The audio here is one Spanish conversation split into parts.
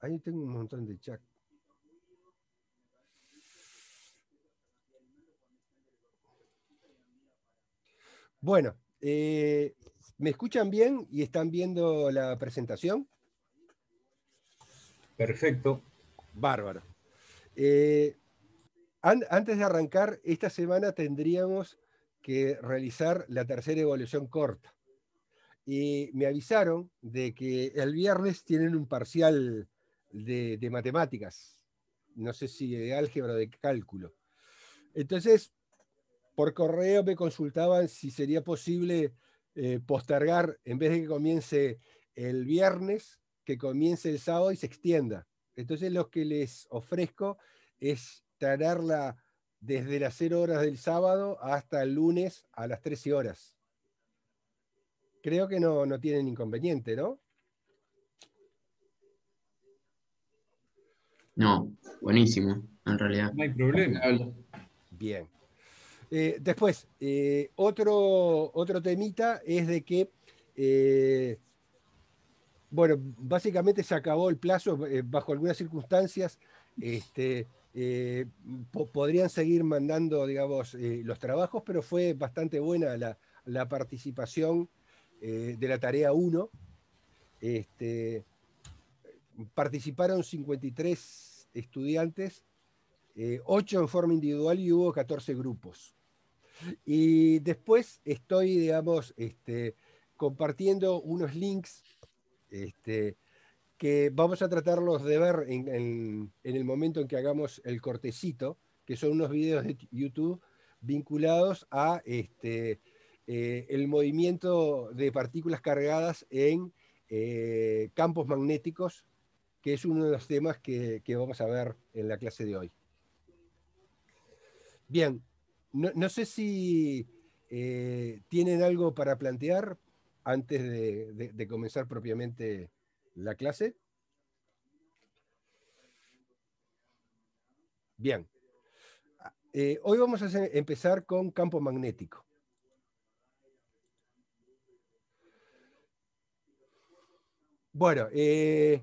Ahí tengo un montón de chat. Bueno, eh, ¿me escuchan bien y están viendo la presentación? Perfecto. Bárbaro. Eh, antes de arrancar, esta semana tendríamos que realizar la tercera evolución corta y me avisaron de que el viernes tienen un parcial de, matemáticas, no sé si de álgebra o de cálculo. Entonces, por correo me consultaban si sería posible eh, postergar, en vez de que comience el viernes, que comience el sábado y se extienda. Entonces lo que les ofrezco es traerla desde las 0 horas del sábado hasta el lunes a las 13 horas creo que no, tienen inconveniente, ¿no? No, buenísimo, en realidad. No hay problema. Bien. Eh, después, eh, otro, otro temita es de que, eh, bueno, básicamente se acabó el plazo, bajo algunas circunstancias, este, podrían seguir mandando, digamos, los trabajos, pero fue bastante buena la, la participación eh, de la tarea 1. Este, participaron 53 estudiantes, 8 eh, en forma individual y hubo 14 grupos. Y después estoy, digamos, este, compartiendo unos links este, que vamos a tratarlos de ver en, en, el momento en que hagamos el cortecito, que son unos videos de YouTube vinculados a este, eh, el movimiento de partículas cargadas en eh, campos magnéticos, que es uno de los temas que, vamos a ver en la clase de hoy. Bien, no, sé si eh, tienen algo para plantear antes de, comenzar propiamente la clase. Bien, ah, hoy vamos a empezar con campo magnético. Bueno, eh,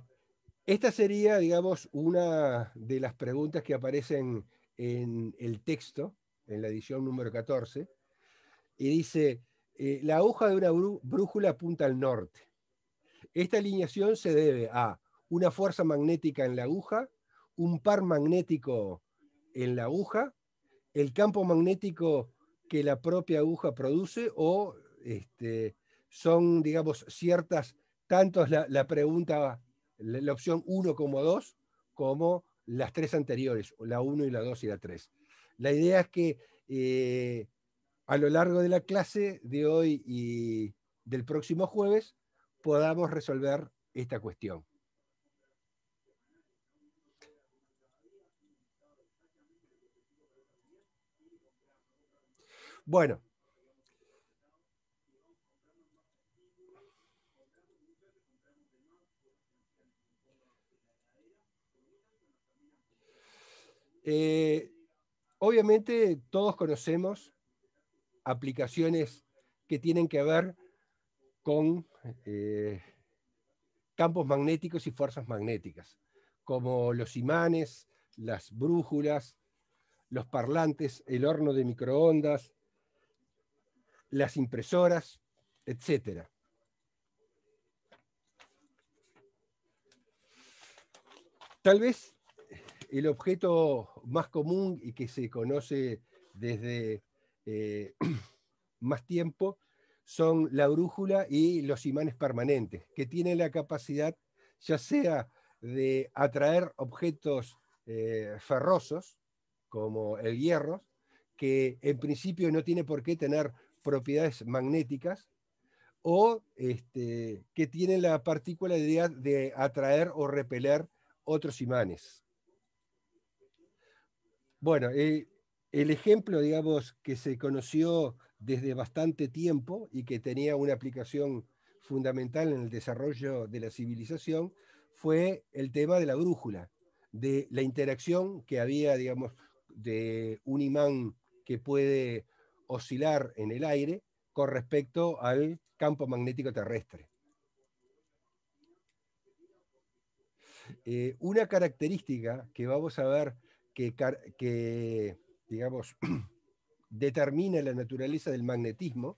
esta sería, digamos, una de las preguntas que aparecen en el texto, en la edición número 14, y dice, eh, la aguja de una brújula apunta al norte. Esta alineación se debe a una fuerza magnética en la aguja, un par magnético en la aguja, el campo magnético que la propia aguja produce o este, son, digamos, ciertas tanto la, la pregunta, la, opción 1 como 2, como las tres anteriores, la 1 y la 2 y la 3. La idea es que eh, a lo largo de la clase de hoy y del próximo jueves podamos resolver esta cuestión. Bueno, Eh, obviamente todos conocemos aplicaciones que tienen que ver con eh, campos magnéticos y fuerzas magnéticas, como los imanes, las brújulas, los parlantes, el horno de microondas, las impresoras, etc. Tal vez el objeto más común y que se conoce desde eh, más tiempo son la brújula y los imanes permanentes, que tienen la capacidad ya sea de atraer objetos eh, ferrosos, como el hierro, que en principio no tiene por qué tener propiedades magnéticas, o este, que tienen la particularidad de atraer o repeler otros imanes. Bueno, eh, el ejemplo, digamos, que se conoció desde bastante tiempo y que tenía una aplicación fundamental en el desarrollo de la civilización fue el tema de la brújula, de la interacción que había, digamos, de un imán que puede oscilar en el aire con respecto al campo magnético terrestre. Eh, una característica que vamos a ver que, digamos, determina la naturaleza del magnetismo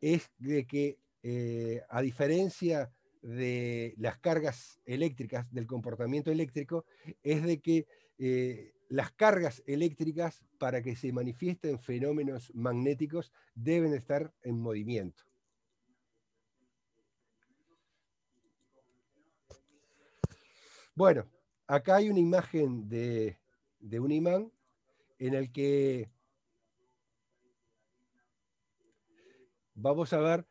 es de que, eh, a diferencia de las cargas eléctricas, del comportamiento eléctrico, es de que eh, las cargas eléctricas, para que se manifiesten fenómenos magnéticos, deben estar en movimiento. Bueno, acá hay una imagen de de un imán en el que vamos a ver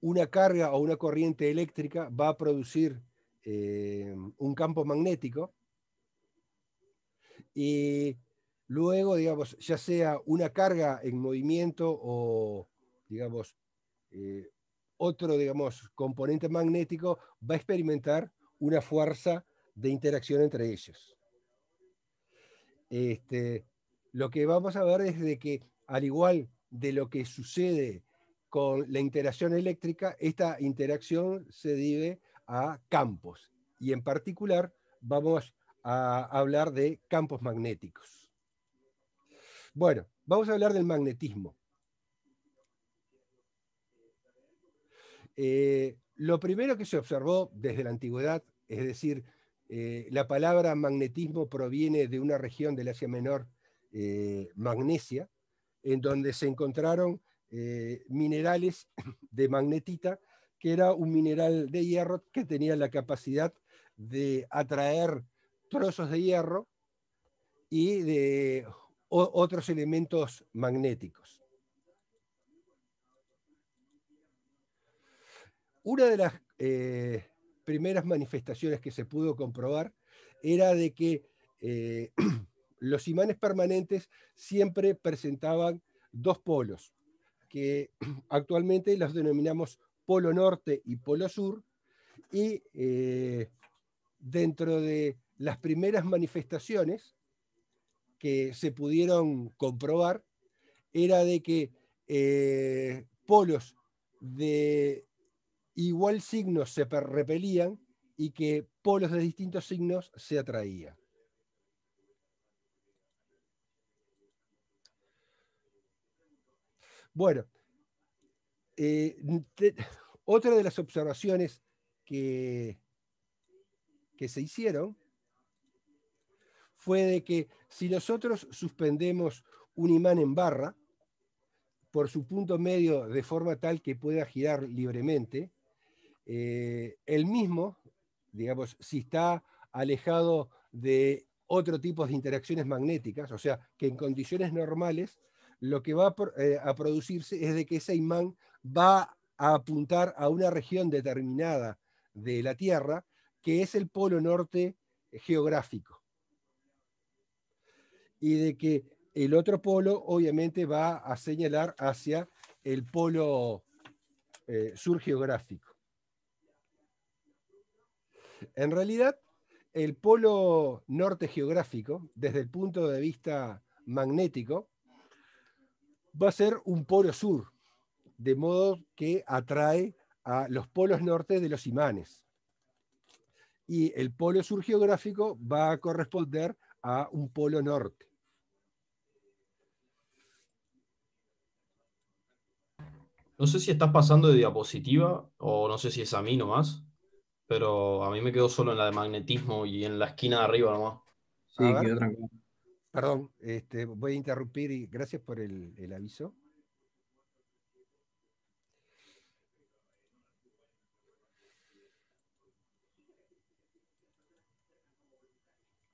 una carga o una corriente eléctrica va a producir eh, un campo magnético y luego, digamos, ya sea una carga en movimiento o, digamos, eh, otro, digamos, componente magnético va a experimentar una fuerza de interacción entre ellos. Este, lo que vamos a ver es de que, al igual de lo que sucede con la interacción eléctrica, esta interacción se debe a campos. Y en particular vamos a hablar de campos magnéticos. Bueno, vamos a hablar del magnetismo. Eh, lo primero que se observó desde la antigüedad, es decir, eh, la palabra magnetismo proviene de una región del Asia Menor, eh, Magnesia, en donde se encontraron eh, minerales de magnetita, que era un mineral de hierro que tenía la capacidad de atraer trozos de hierro y de otros elementos magnéticos. Una de las primeras manifestaciones que se pudo comprobar era de que eh, los imanes permanentes siempre presentaban dos polos, que actualmente los denominamos polo norte y polo sur, y eh, dentro de las primeras manifestaciones que se pudieron comprobar, era de que eh, polos de igual signos se repelían y que polos de distintos signos se atraían. Bueno, eh, otra de las observaciones que, que se hicieron fue de que si nosotros suspendemos un imán en barra por su punto medio de forma tal que pueda girar libremente, el eh, mismo, digamos, si está alejado de otro tipo de interacciones magnéticas, o sea, que en condiciones normales lo que va eh, a, producirse es de que ese imán va a apuntar a una región determinada de la Tierra, que es el polo norte geográfico. Y de que el otro polo obviamente va a señalar hacia el polo eh, sur geográfico. En realidad, el polo norte geográfico, desde el punto de vista magnético, va a ser un polo sur, de modo que atrae a los polos norte de los imanes. Y el polo sur geográfico va a corresponder a un polo norte. No sé si estás pasando de diapositiva o no sé si es a mí nomás pero a mí me quedó solo en la de magnetismo y en la esquina de arriba nomás. Sí, quedó tranquilo. Perdón, este, voy a interrumpir y gracias por el, el aviso.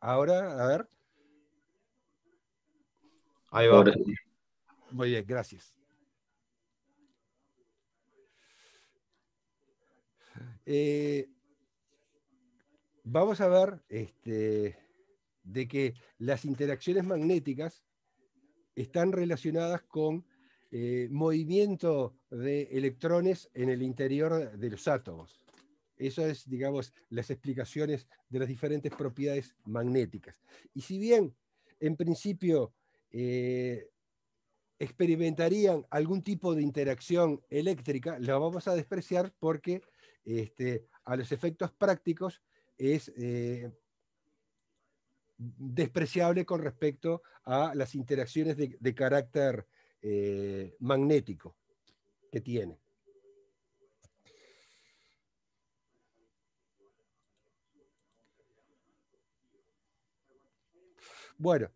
Ahora, a ver. Ahí va. Muy bien, gracias. Eh, vamos a ver este, de que las interacciones magnéticas están relacionadas con eh, movimiento de electrones en el interior de los átomos. Eso es, digamos, las explicaciones de las diferentes propiedades magnéticas. Y si bien, en principio, eh, experimentarían algún tipo de interacción eléctrica, la vamos a despreciar porque este, a los efectos prácticos es eh, despreciable con respecto a las interacciones de, carácter eh, magnético que tiene. Bueno,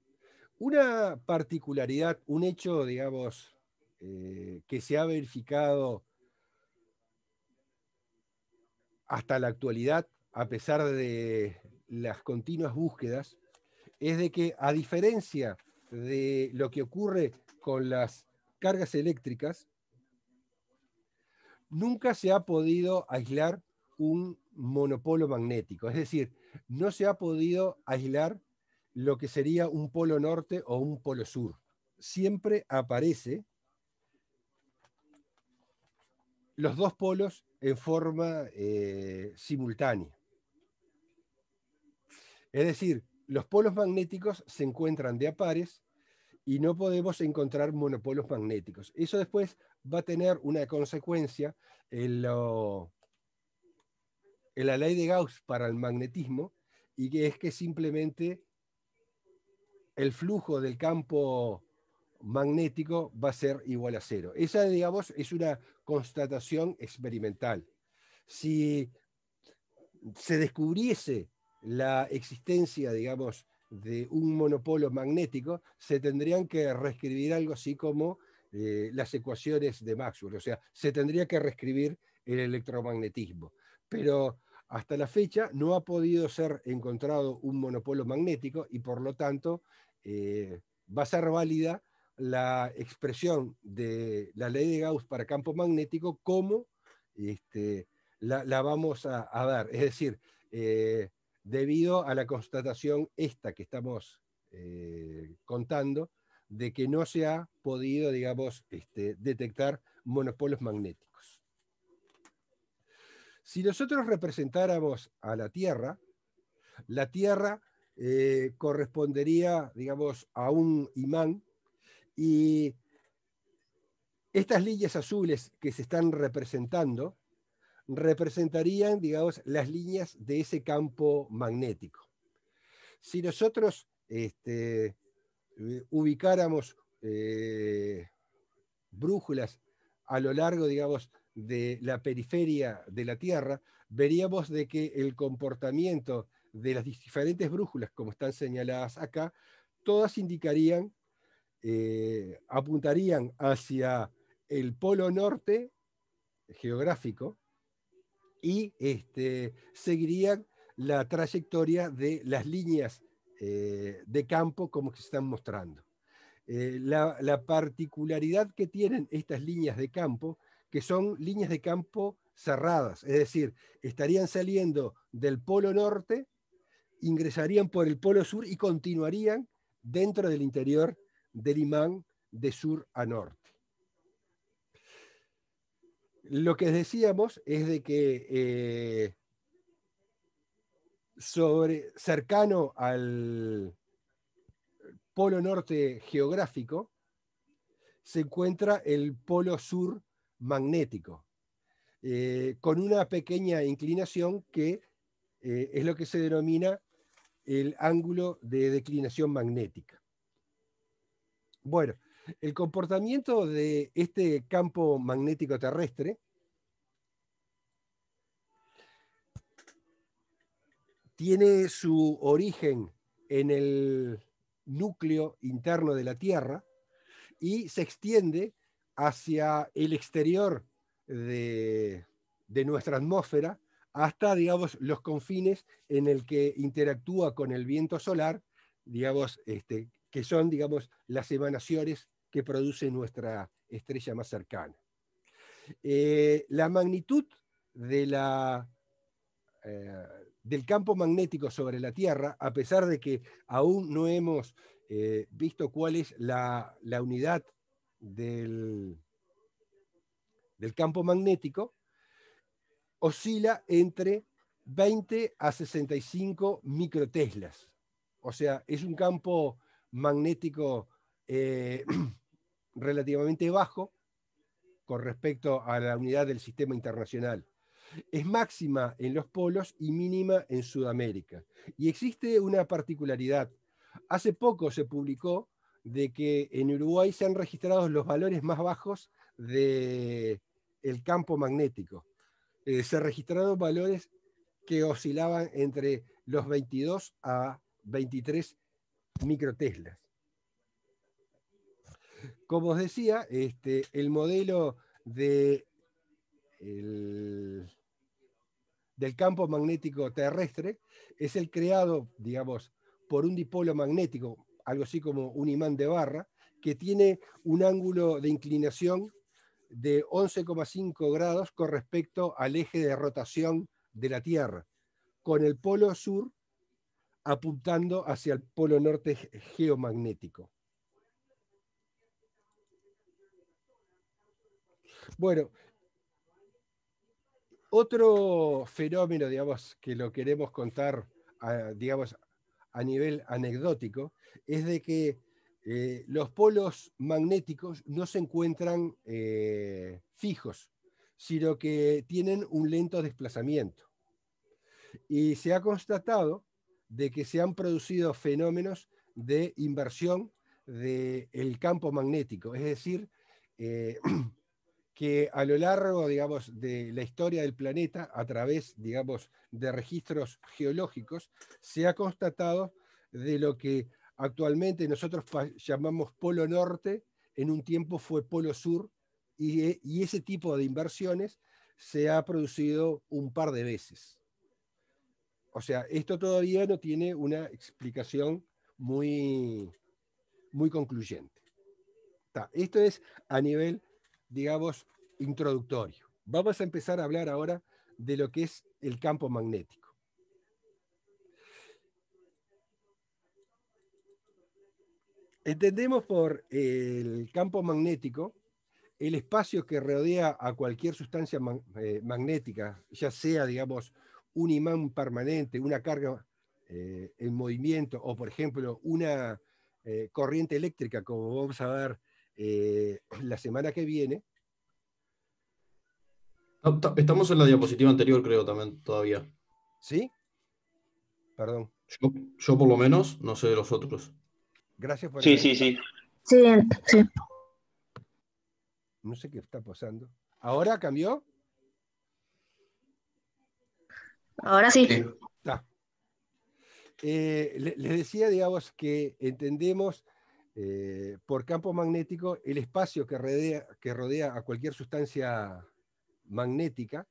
una particularidad, un hecho, digamos, eh, que se ha verificado hasta la actualidad a pesar de las continuas búsquedas, es de que a diferencia de lo que ocurre con las cargas eléctricas, nunca se ha podido aislar un monopolo magnético, es decir, no se ha podido aislar lo que sería un polo norte o un polo sur. Siempre aparece los dos polos en forma eh, simultánea. Es decir, los polos magnéticos se encuentran de a pares y no podemos encontrar monopolos magnéticos. Eso después va a tener una consecuencia en, en la ley de Gauss para el magnetismo, y que es que simplemente el flujo del campo magnético va a ser igual a cero. Esa, digamos, es una constatación experimental. Si se descubriese la existencia, digamos, de un monopolo magnético, se tendrían que reescribir algo así como eh, las ecuaciones de Maxwell, o sea, se tendría que reescribir el electromagnetismo. Pero hasta la fecha no ha podido ser encontrado un monopolo magnético y por lo tanto eh, va a ser válida la expresión de la ley de Gauss para campo magnético como este, la, la, vamos a, ver. Es decir, eh, debido a la constatación esta que estamos eh, contando, de que no se ha podido, digamos, este, detectar monopolos magnéticos. Si nosotros representáramos a la Tierra, la Tierra eh, correspondería, digamos, a un imán y estas líneas azules que se están representando representarían, digamos, las líneas de ese campo magnético. Si nosotros este, eh, ubicáramos eh, brújulas a lo largo, digamos, de la periferia de la Tierra, veríamos de que el comportamiento de las diferentes brújulas, como están señaladas acá, todas indicarían, eh, apuntarían hacia el polo norte geográfico, y este, seguirían la trayectoria de las líneas eh, de campo como se están mostrando. Eh, la, particularidad que tienen estas líneas de campo, que son líneas de campo cerradas, es decir, estarían saliendo del polo norte, ingresarían por el polo sur y continuarían dentro del interior del imán de sur a norte lo que decíamos es de que eh, sobre, cercano al polo norte geográfico se encuentra el polo sur magnético, eh, con una pequeña inclinación que eh, es lo que se denomina el ángulo de declinación magnética. Bueno, el comportamiento de este campo magnético terrestre tiene su origen en el núcleo interno de la Tierra y se extiende hacia el exterior de, nuestra atmósfera hasta, digamos, los confines en el que interactúa con el viento solar, digamos, este, que son, digamos, las emanaciones que produce nuestra estrella más cercana. Eh, la magnitud de la, eh, del campo magnético sobre la Tierra, a pesar de que aún no hemos eh, visto cuál es la, unidad del, del campo magnético, oscila entre 20 a 65 microteslas. O sea, es un campo magnético relativamente bajo con respecto a la unidad del sistema internacional. Es máxima en los polos y mínima en Sudamérica. Y existe una particularidad. Hace poco se publicó de que en Uruguay se han registrado los valores más bajos del el campo magnético. Eh, se han registrado valores que oscilaban entre los 22 a 23 microteslas como os decía, este, el modelo del campo magnético terrestre es el creado, digamos, por un dipolo magnético, algo así como un imán de barra, que tiene un ángulo de inclinación de 11,5 grados con respecto al eje de rotación de la Tierra, con el polo sur apuntando hacia el polo norte geomagnético. Bueno, otro fenómeno, digamos, que lo queremos contar, a, digamos, a nivel anecdótico, es de que eh, los polos magnéticos no se encuentran eh, fijos, sino que tienen un lento desplazamiento. Y se ha constatado de que se han producido fenómenos de inversión del campo magnético, es decir, eh, que a lo largo, digamos, de la historia del planeta, a través, digamos, de registros geológicos, se ha constatado de lo que actualmente nosotros llamamos Polo Norte, en un tiempo fue Polo Sur, e, y, ese tipo de inversiones se ha producido un par de veces. O sea, esto todavía no tiene una explicación muy, muy concluyente. esto es a nivel digamos, introductorio. Vamos a empezar a hablar ahora de lo que es el campo magnético. Entendemos por el campo magnético el espacio que rodea a cualquier sustancia eh, magnética, ya sea, digamos, un imán permanente, una carga eh, en movimiento o, por ejemplo, una eh, corriente eléctrica, como vamos a ver eh, la semana que viene. Estamos en la diapositiva anterior, creo, también todavía. ¿Sí? Perdón. Yo, por lo menos, no sé de los otros. Gracias por... Sí, sí, sí. Sí, sí. No sé qué está pasando. ¿Ahora cambió? Ahora sí. Está. Eh, le decía, digamos, que entendemos eh, por campo magnético el espacio que rodea, que rodea a cualquier sustancia magnética.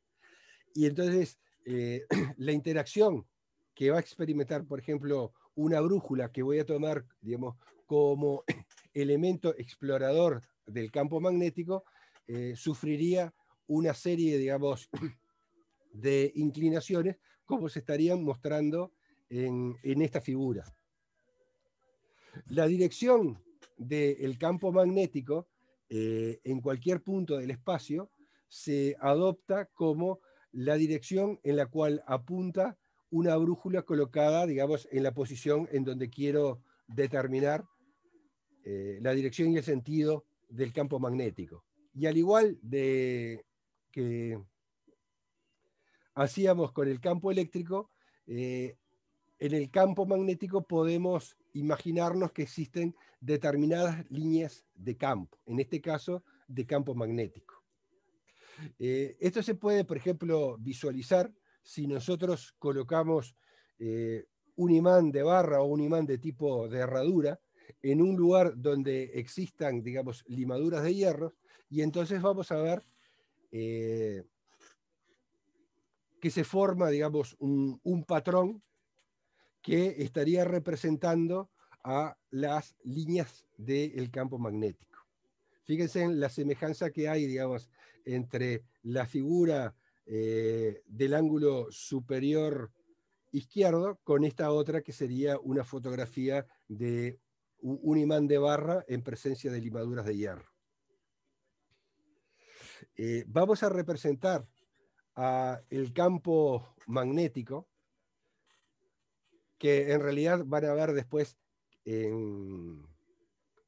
Y entonces eh, la interacción que va a experimentar, por ejemplo, una brújula que voy a tomar, digamos, como elemento explorador del campo magnético, eh, sufriría una serie, digamos, de inclinaciones como se estarían mostrando en esta figura. La dirección del campo magnético eh, en cualquier punto del espacio se adopta como la dirección en la cual apunta una brújula colocada, digamos, en la posición en donde quiero determinar eh, la dirección y el sentido del campo magnético. Y al igual de que hacíamos con el campo eléctrico, eh, en el campo magnético podemos imaginarnos que existen determinadas líneas de campo, en este caso de campo magnético. Eh, esto se puede, por ejemplo, visualizar si nosotros colocamos eh, un imán de barra o un imán de tipo de herradura en un lugar donde existan, digamos, limaduras de hierro, y entonces vamos a ver eh, que se forma, digamos, un patrón que estaría representando a las líneas del campo magnético. Fíjense en la semejanza que hay, digamos, entre la figura eh, del ángulo superior izquierdo con esta otra que sería una fotografía de un imán de barra en presencia de limaduras de hierro. Eh, vamos a representar a el campo magnético que en realidad van a ver después en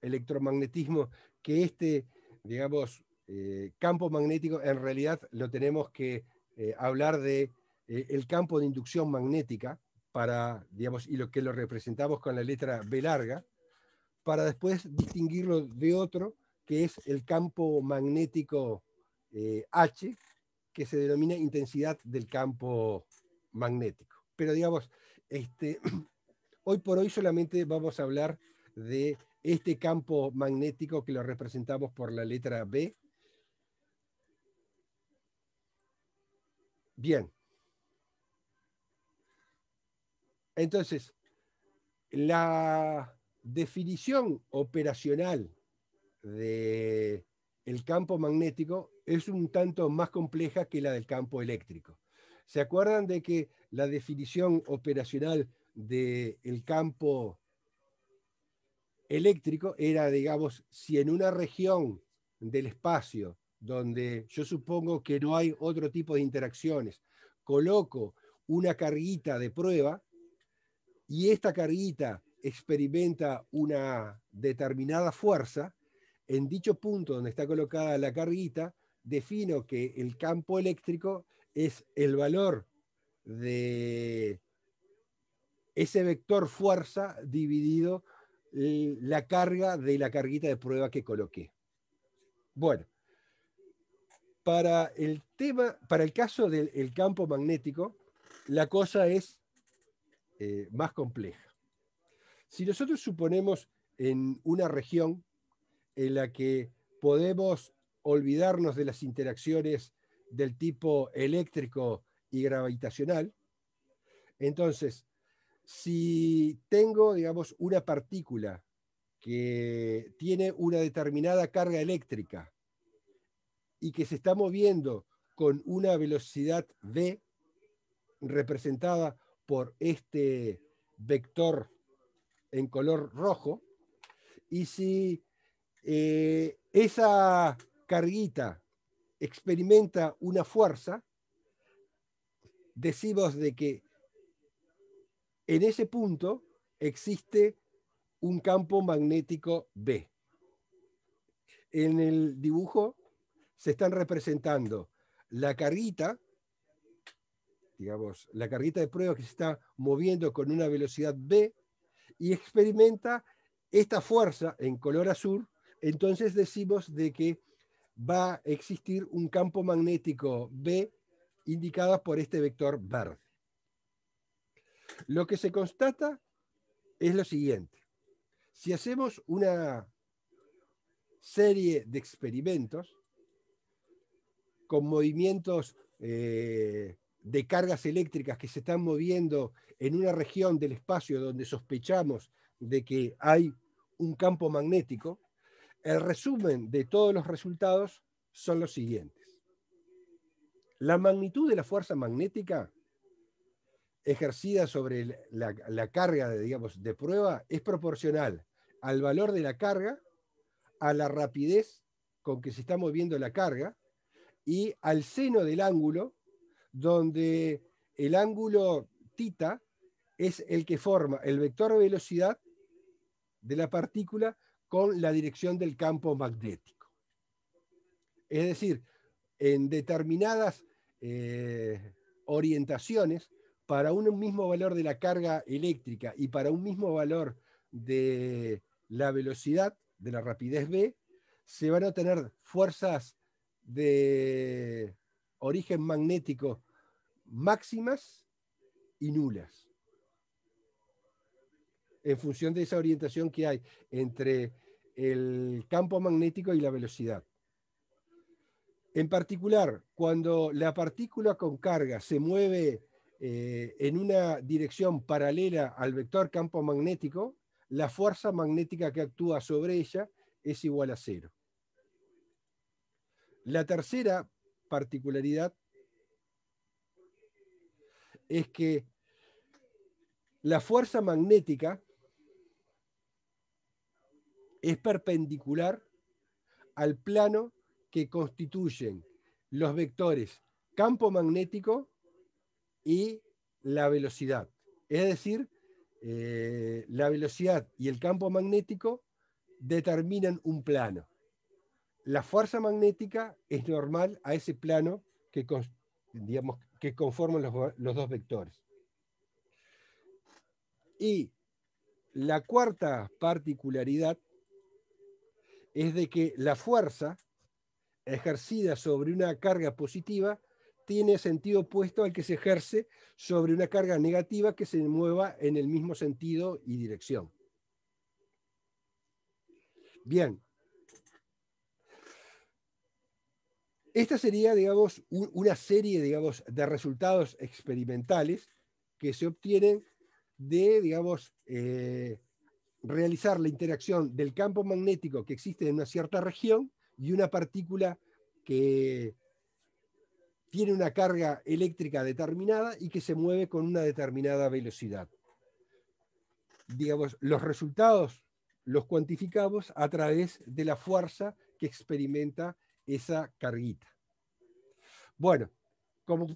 electromagnetismo que este, digamos, eh, campo magnético en realidad lo tenemos que eh, hablar de eh, el campo de inducción magnética para, digamos, y lo que lo representamos con la letra B larga, para después distinguirlo de otro que es el campo magnético H, que se denomina intensidad del campo magnético. Pero digamos, este, hoy por hoy solamente vamos a hablar de este campo magnético que lo representamos por la letra B. Bien. Entonces, la definición operacional del campo magnético es un tanto más compleja que la del campo eléctrico. ¿Se acuerdan de que la definición operacional del campo eléctrico era, digamos, si en una región del espacio donde yo supongo que no hay otro tipo de interacciones, coloco una carguita de prueba y esta carguita experimenta una determinada fuerza, en dicho punto donde está colocada la carguita, defino que el campo eléctrico es el valor de ese vector fuerza dividido eh, la carga de la carguita de prueba que coloqué. Bueno, para el tema, para el caso del campo magnético, la cosa es eh, más compleja. Si nosotros suponemos en una región en la que podemos olvidarnos de las interacciones del tipo eléctrico y gravitacional. Entonces, si tengo, digamos, una partícula que tiene una determinada carga eléctrica y que se está moviendo con una velocidad v representada por este vector en color rojo, y si eh, esa carguita experimenta una fuerza, decimos de que en ese punto existe un campo magnético B. En el dibujo se están representando la carguita, digamos, la carguita de prueba que se está moviendo con una velocidad B y experimenta esta fuerza en color azul, entonces decimos de que va a existir un campo magnético B indicadas por este vector verde. Lo que se constata es lo siguiente. Si hacemos una serie de experimentos con movimientos eh, de cargas eléctricas que se están moviendo en una región del espacio donde sospechamos de que hay un campo magnético, el resumen de todos los resultados son los siguientes. La magnitud de la fuerza magnética ejercida sobre la, carga de, digamos, de prueba es proporcional al valor de la carga, a la rapidez con que se está moviendo la carga y al seno del ángulo, donde el ángulo tita es el que forma el vector velocidad de la partícula con la dirección del campo magnético. Es decir, en determinadas eh, orientaciones para un mismo valor de la carga eléctrica y para un mismo valor de la velocidad, de la rapidez B se van a tener fuerzas de origen magnético máximas y nulas. En función de esa orientación que hay entre el campo magnético y la velocidad. En particular, cuando la partícula con carga se mueve eh, en una dirección paralela al vector campo magnético, la fuerza magnética que actúa sobre ella es igual a cero. La tercera particularidad es que la fuerza magnética es perpendicular al plano que constituyen los vectores campo magnético y la velocidad. Es decir, eh, la velocidad y el campo magnético determinan un plano. La fuerza magnética es normal a ese plano que, digamos, que conforman los, los dos vectores. Y la cuarta particularidad es de que la fuerza ejercida sobre una carga positiva tiene sentido opuesto al que se ejerce sobre una carga negativa que se mueva en el mismo sentido y dirección. Bien. Esta sería, digamos, una serie, digamos, de resultados experimentales que se obtienen de, digamos, eh, realizar la interacción del campo magnético que existe en una cierta región y una partícula que tiene una carga eléctrica determinada y que se mueve con una determinada velocidad. Digamos, los resultados los cuantificamos a través de la fuerza que experimenta esa carguita. Bueno, como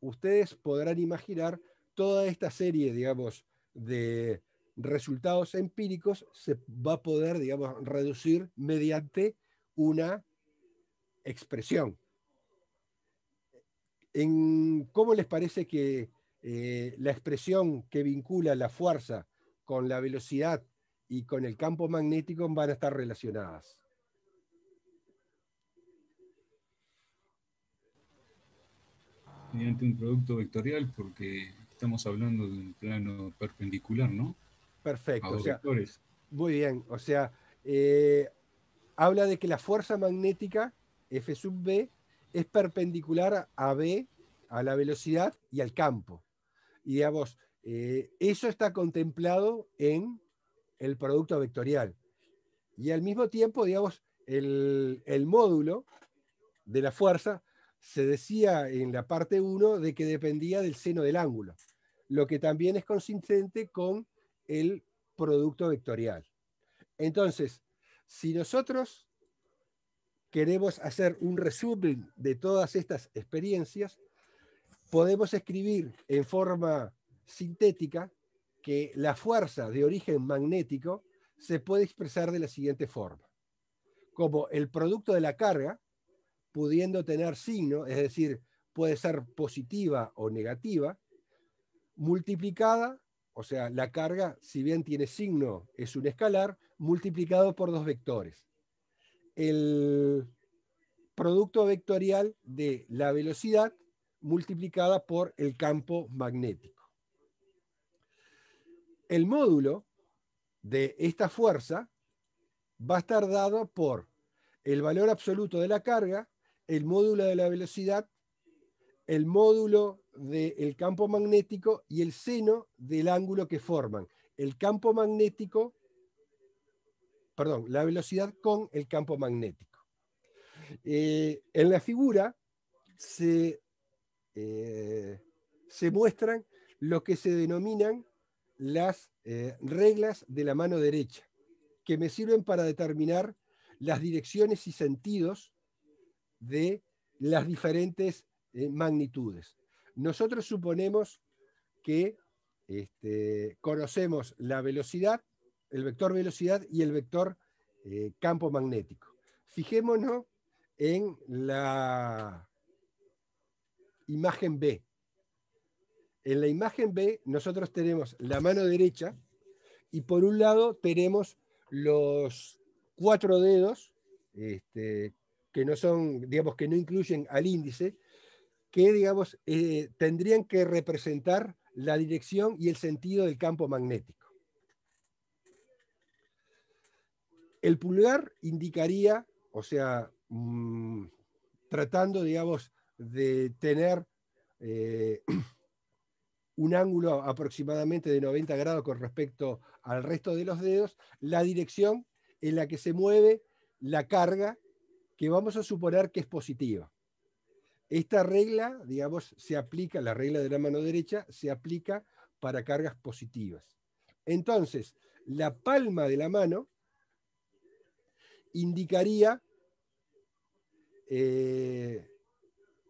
ustedes podrán imaginar, toda esta serie, digamos, de resultados empíricos se va a poder, digamos, reducir mediante una expresión. ¿Cómo les parece que eh, la expresión que vincula la fuerza con la velocidad y con el campo magnético van a estar relacionadas? mediante un producto vectorial porque estamos hablando de un plano perpendicular, ¿no? Perfecto. o sea, muy bien, o sea, eh, habla de que la fuerza magnética, F sub B, es perpendicular a B, a la velocidad y al campo. Y digamos, eh, eso está contemplado en el producto vectorial. Y al mismo tiempo, digamos, el, el módulo de la fuerza se decía en la parte 1 de que dependía del seno del ángulo, lo que también es consistente con el producto vectorial. Entonces, si nosotros queremos hacer un resumen de todas estas experiencias, podemos escribir en forma sintética que la fuerza de origen magnético se puede expresar de la siguiente forma, como el producto de la carga, pudiendo tener signo, es decir, puede ser positiva o negativa, multiplicada, o sea, la carga, si bien tiene signo, es un escalar, multiplicado por dos vectores. El producto vectorial de la velocidad multiplicada por el campo magnético. El módulo de esta fuerza va a estar dado por el valor absoluto de la carga, el módulo de la velocidad, el módulo del campo magnético y el seno del ángulo que forman. El campo magnético perdón, la velocidad con el campo magnético. Eh, en la figura eh, se, muestran lo que se denominan las eh, reglas de la mano derecha, que me sirven para determinar las direcciones y sentidos de las diferentes magnitudes. Nosotros suponemos que este, conocemos la velocidad el vector velocidad y el vector eh, campo magnético. Fijémonos en la imagen B. En la imagen B nosotros tenemos la mano derecha y por un lado tenemos los cuatro dedos este, que no son, digamos, que no incluyen al índice, que, digamos, eh, tendrían que representar la dirección y el sentido del campo magnético. El pulgar indicaría, o sea, mm, tratando, digamos, de tener eh, un ángulo aproximadamente de 90 grados con respecto al resto de los dedos, la dirección en la que se mueve la carga que vamos a suponer que es positiva. Esta regla, digamos, se aplica, la regla de la mano derecha, se aplica para cargas positivas. Entonces, la palma de la mano indicaría eh,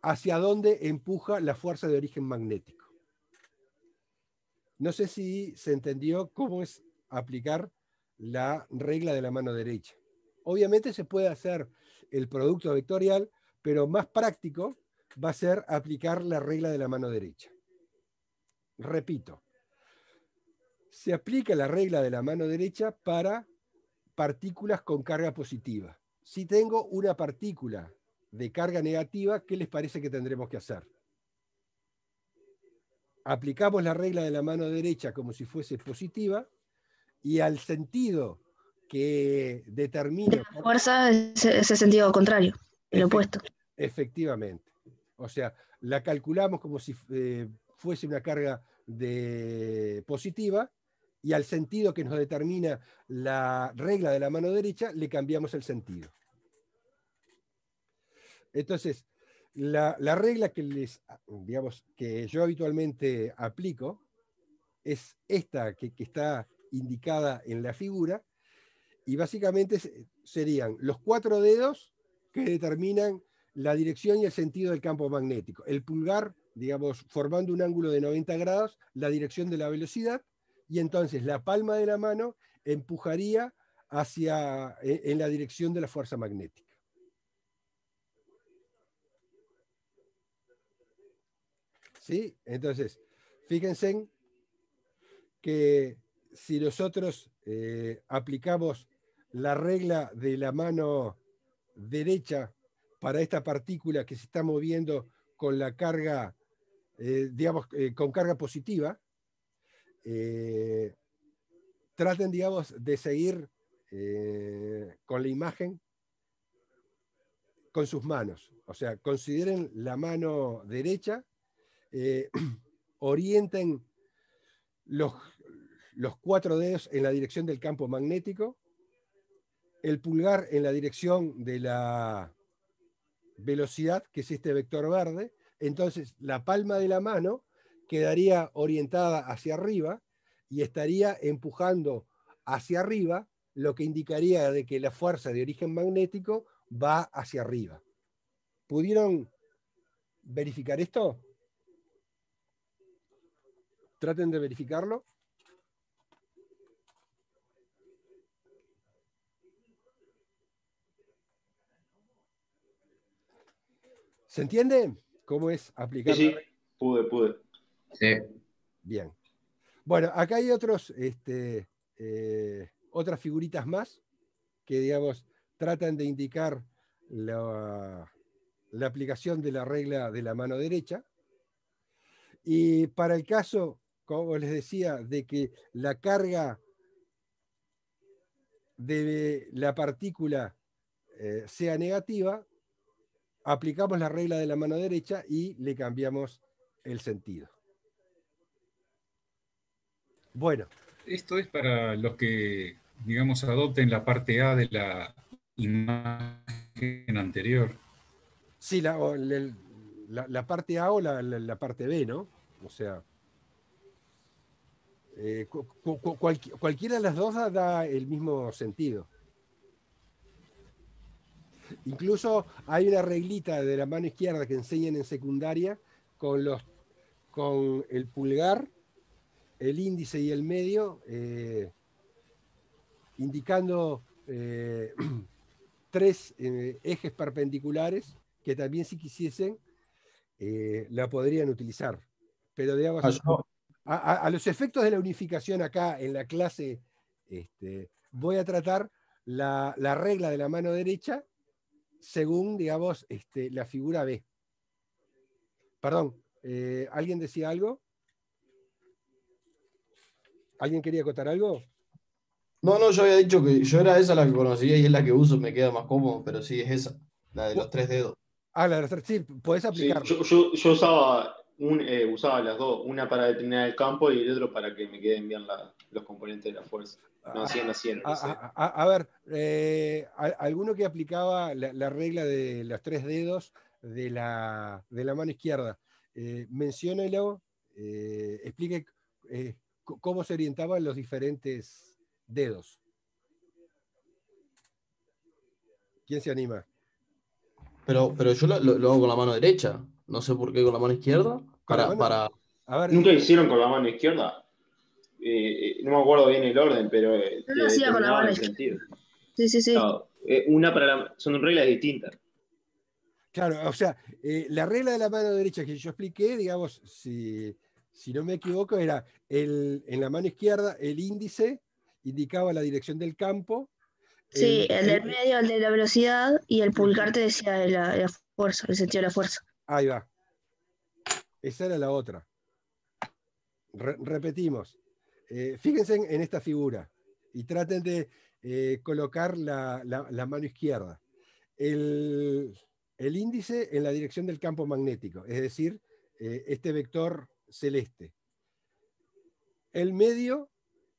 hacia dónde empuja la fuerza de origen magnético. No sé si se entendió cómo es aplicar la regla de la mano derecha. Obviamente se puede hacer el producto vectorial, pero más práctico va a ser aplicar la regla de la mano derecha. Repito, se aplica la regla de la mano derecha para partículas con carga positiva. Si tengo una partícula de carga negativa, ¿qué les parece que tendremos que hacer? Aplicamos la regla de la mano derecha como si fuese positiva y al sentido que determina... La fuerza es el sentido contrario, el opuesto. Efectivamente. O sea, la calculamos como si eh, fuese una carga de positiva y al sentido que nos determina la regla de la mano derecha, le cambiamos el sentido. Entonces, la, regla que, les, digamos, que yo habitualmente aplico es esta que, que está indicada en la figura, y básicamente serían los cuatro dedos que determinan la dirección y el sentido del campo magnético. El pulgar, digamos, formando un ángulo de 90 grados, la dirección de la velocidad, y entonces la palma de la mano empujaría hacia, e, en la dirección de la fuerza magnética. ¿Sí? Entonces, fíjense que si nosotros eh, aplicamos la regla de la mano derecha para esta partícula que se está moviendo con la carga, eh, digamos, eh, con carga positiva, eh, traten, digamos, de seguir eh, con la imagen con sus manos. O sea, consideren la mano derecha, eh, orienten los, los cuatro dedos en la dirección del campo magnético, el pulgar en la dirección de la velocidad, que es este vector verde. Entonces, la palma de la mano quedaría orientada hacia arriba y estaría empujando hacia arriba, lo que indicaría de que la fuerza de origen magnético va hacia arriba. ¿Pudieron verificar esto? Traten de verificarlo. ¿Se entiende cómo es aplicar? pude, pude. Bien. Bueno, acá hay otros, este, eh, otras figuritas más que, digamos, tratan de indicar la, aplicación de la regla de la mano derecha. Y para el caso, como les decía, de que la carga de la partícula eh, sea negativa, aplicamos la regla de la mano derecha y le cambiamos el sentido. Bueno. Esto es para los que, digamos, adopten la parte A de la imagen anterior. Sí, la, parte A o la, parte B, ¿no? O sea, eh, cualquiera de las dos da el mismo sentido. Incluso hay una reglita de la mano izquierda que enseñan en secundaria con, los, con el pulgar el índice y el medio, eh, indicando eh, tres eh, ejes perpendiculares que también si quisiesen la podrían utilizar. Pero digamos, ah, a, a, los efectos de la unificación acá en la clase este, voy a tratar la, la, regla de la mano derecha según, digamos, este, la figura B. Perdón, ¿alguien decía algo? ¿Alguien quería acotar algo? No, no, yo había dicho que yo era esa la que conocía y es la que uso, me queda más cómodo, pero sí es esa, la de los tres dedos. Ah, la de los tres, sí, podés yo, usaba, un, eh, usaba las dos, una para determinar el campo y el otro para que me queden bien los componentes de la fuerza. No, a ah, ah, ah, a, ver, eh, alguno que aplicaba la, regla de los tres dedos de la, mano izquierda, eh, menciónelo, eh, explique cómo se orientaban los diferentes dedos. ¿Quién se anima? Pero, pero yo lo, hago con la mano derecha. No sé por qué con la mano izquierda. Para, Nunca hicieron con la mano izquierda. Eh, eh, no me acuerdo bien el orden, pero. no eh, lo hacía con la mano izquierda. Sí, sí, sí. una para Son reglas distintas. Claro, o sea, la regla de la mano derecha que yo expliqué, digamos, si si no me equivoco, era el, en la mano izquierda el índice indicaba la dirección del campo. Sí, el, del medio, el de la velocidad, y el pulgar te decía la, fuerza, el sentido de la fuerza. Ahí va. Esa era la otra. repetimos. Eh, fíjense en, esta figura y traten de eh, colocar la, mano izquierda. El, índice en la dirección del campo magnético, es decir, eh, este vector celeste. El medio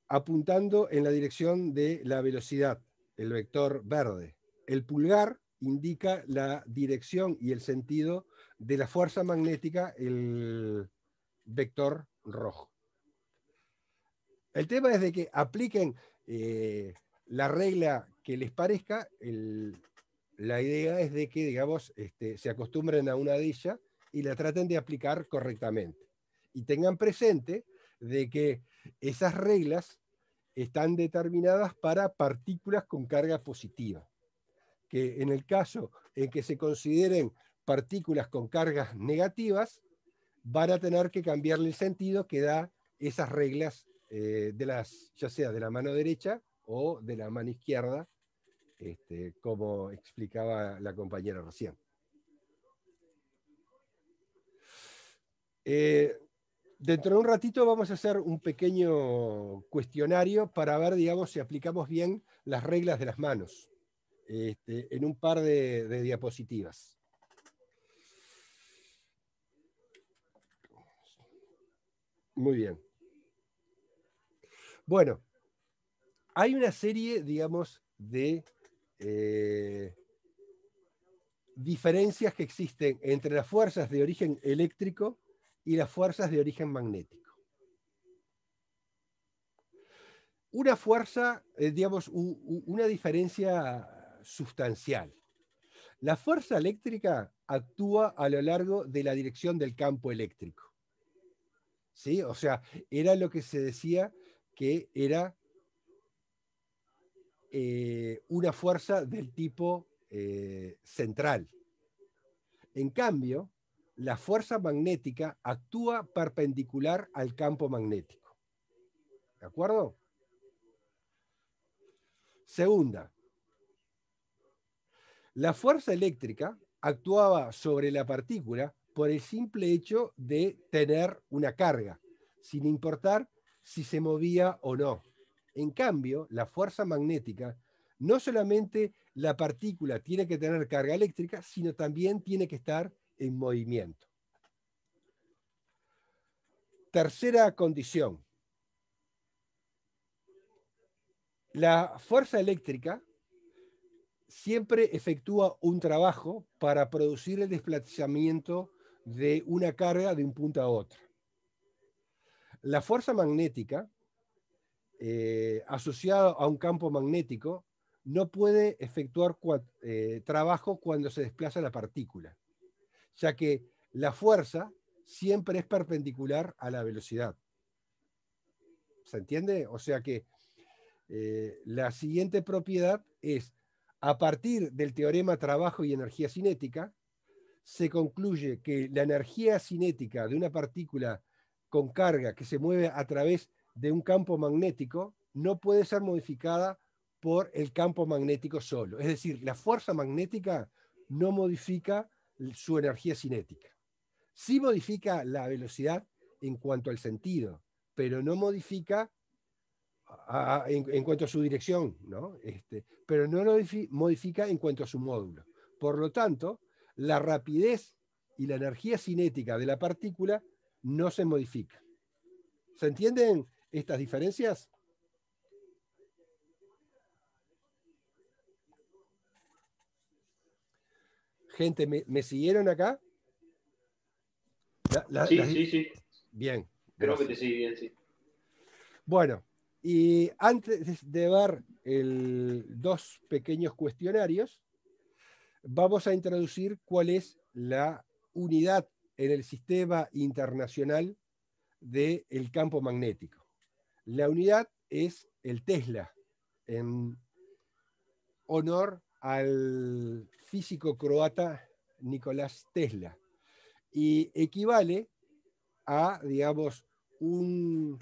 apuntando en la dirección de la velocidad, el vector verde. El pulgar indica la dirección y el sentido de la fuerza magnética, el vector rojo. El tema es de que apliquen eh, la regla que les parezca, la idea es de que, digamos, este, se acostumbren a una de ellas y la traten de aplicar correctamente y tengan presente de que esas reglas están determinadas para partículas con carga positiva, que en el caso en que se consideren partículas con cargas negativas, van a tener que cambiarle el sentido que da esas reglas eh, de las, ya sea de la mano derecha o de la mano izquierda, este, como explicaba la compañera recién. Eh, Dentro de un ratito vamos a hacer un pequeño cuestionario para ver, digamos, si aplicamos bien las reglas de las manos este, en un par de, diapositivas. Muy bien. Bueno, hay una serie, digamos, de eh, diferencias que existen entre las fuerzas de origen eléctrico y las fuerzas de origen magnético. Una fuerza, eh, digamos, una diferencia sustancial. La fuerza eléctrica actúa a lo largo de la dirección del campo eléctrico. ¿Sí? O sea, era lo que se decía que era eh, una fuerza del tipo eh, central. En cambio, la fuerza magnética actúa perpendicular al campo magnético. ¿De acuerdo? Segunda, la fuerza eléctrica actuaba sobre la partícula por el simple hecho de tener una carga, sin importar si se movía o no. En cambio, la fuerza magnética, no solamente la partícula tiene que tener carga eléctrica, sino también tiene que estar en movimiento. Tercera condición. La fuerza eléctrica siempre efectúa un trabajo para producir el desplazamiento de una carga de un punto a otro. La fuerza magnética eh, asociada a un campo magnético no puede efectuar eh, trabajo cuando se desplaza la partícula ya que la fuerza siempre es perpendicular a la velocidad. ¿Se entiende? O sea que eh, la siguiente propiedad es, a partir del teorema trabajo y energía cinética, se concluye que la energía cinética de una partícula con carga que se mueve a través de un campo magnético no puede ser modificada por el campo magnético solo. Es decir, la fuerza magnética no modifica su energía cinética. Sí modifica la velocidad en cuanto al sentido, pero no modifica en, cuanto a su dirección, ¿no? Este, pero no modifica en cuanto a su módulo. Por lo tanto, la rapidez y la energía cinética de la partícula no se modifica. ¿Se entienden estas diferencias? Gente, ¿me, siguieron acá? sí, sí, sí. Bien. Creo que te sigue bien, sí. Bueno, y antes de dar dos pequeños cuestionarios, vamos a introducir cuál es la unidad en el sistema internacional del campo magnético. La unidad es el Tesla, en honor al físico croata Nicolás Tesla y equivale a, digamos, un,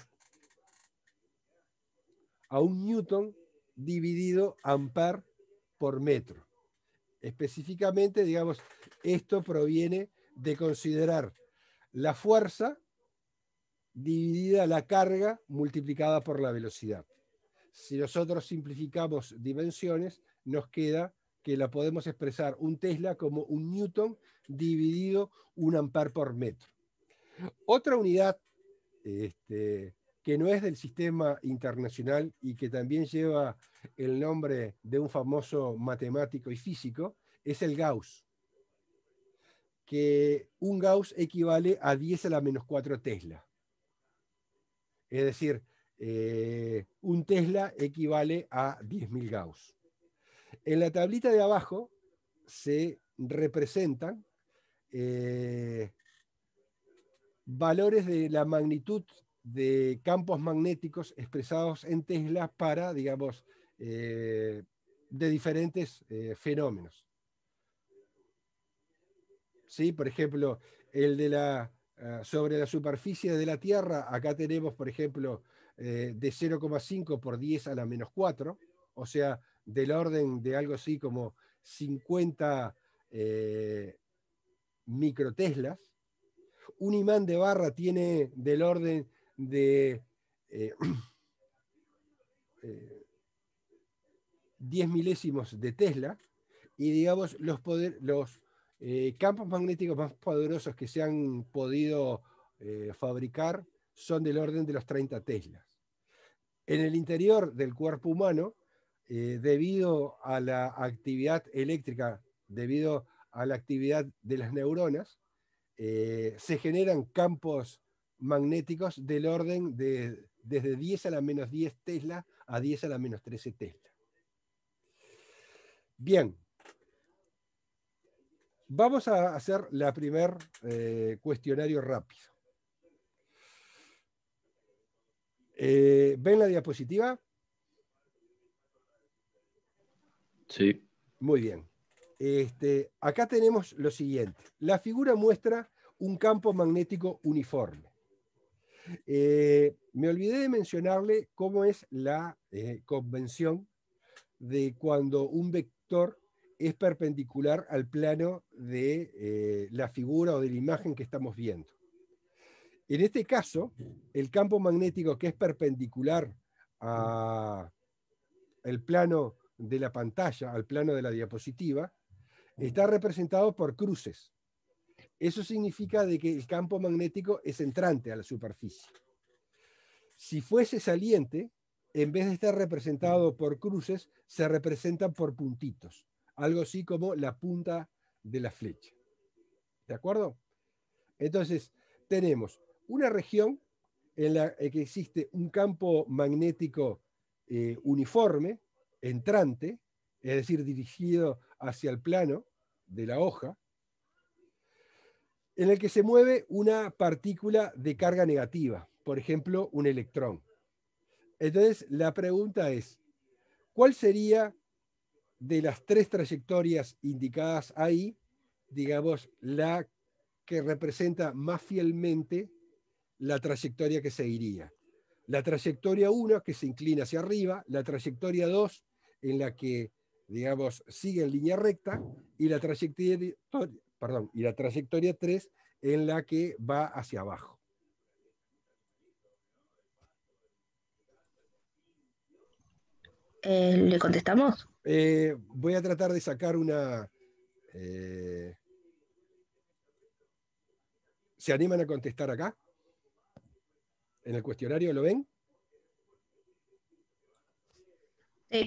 a un Newton dividido amper por metro. Específicamente, digamos, esto proviene de considerar la fuerza dividida la carga multiplicada por la velocidad. Si nosotros simplificamos dimensiones, nos queda que la podemos expresar un Tesla como un Newton dividido un amper por metro. Otra unidad este, que no es del sistema internacional y que también lleva el nombre de un famoso matemático y físico, es el Gauss, que un Gauss equivale a 10 a la menos 4 Tesla. Es decir, eh, un Tesla equivale a 10.000 Gauss. En la tablita de abajo se representan eh, valores de la magnitud de campos magnéticos expresados en Tesla para, digamos, eh, de diferentes eh, fenómenos. ¿Sí? Por ejemplo, el de la, ah, sobre la superficie de la Tierra, acá tenemos, por ejemplo, de 0,5 por 10 a la menos 4, o sea, del orden de algo así como 50 eh, microteslas. Un imán de barra tiene del orden de 10 eh, eh, milésimos de Tesla. Y digamos, los, los campos magnéticos más poderosos que se han podido fabricar son del orden de los 30 Teslas. En el interior del cuerpo humano eh, debido a la actividad eléctrica, debido a la actividad de las neuronas, eh, se generan campos magnéticos del orden de desde 10 a la menos 10 Tesla a 10 a la menos 13 Tesla. Bien, vamos a hacer la primer eh, cuestionario rápido. ¿Ven la diapositiva? Sí. Muy bien. Este, acá tenemos lo siguiente. La figura muestra un campo magnético uniforme. Eh, me olvidé de mencionarle cómo es la eh, convención de cuando un vector es perpendicular al plano de eh, la figura o de la imagen que estamos viendo. En este caso, el campo magnético que es perpendicular al plano de la pantalla al plano de la diapositiva, está representado por cruces. Eso significa de que el campo magnético es entrante a la superficie. Si fuese saliente, en vez de estar representado por cruces, se representa por puntitos, algo así como la punta de la flecha. ¿De acuerdo? Entonces, tenemos una región en la que existe un campo magnético eh, uniforme, entrante, es decir, dirigido hacia el plano de la hoja, en el que se mueve una partícula de carga negativa, por ejemplo, un electrón. Entonces, la pregunta es, ¿cuál sería de las tres trayectorias indicadas ahí, digamos, la que representa más fielmente la trayectoria que seguiría? La trayectoria 1, que se inclina hacia arriba, la trayectoria 2, en la que, digamos, sigue en línea recta y la trayectoria, perdón, y la trayectoria 3 en la que va hacia abajo. Eh, ¿Le contestamos? Eh, voy a tratar de sacar una... Eh, ¿Se animan a contestar acá? ¿En el cuestionario lo ven? Sí.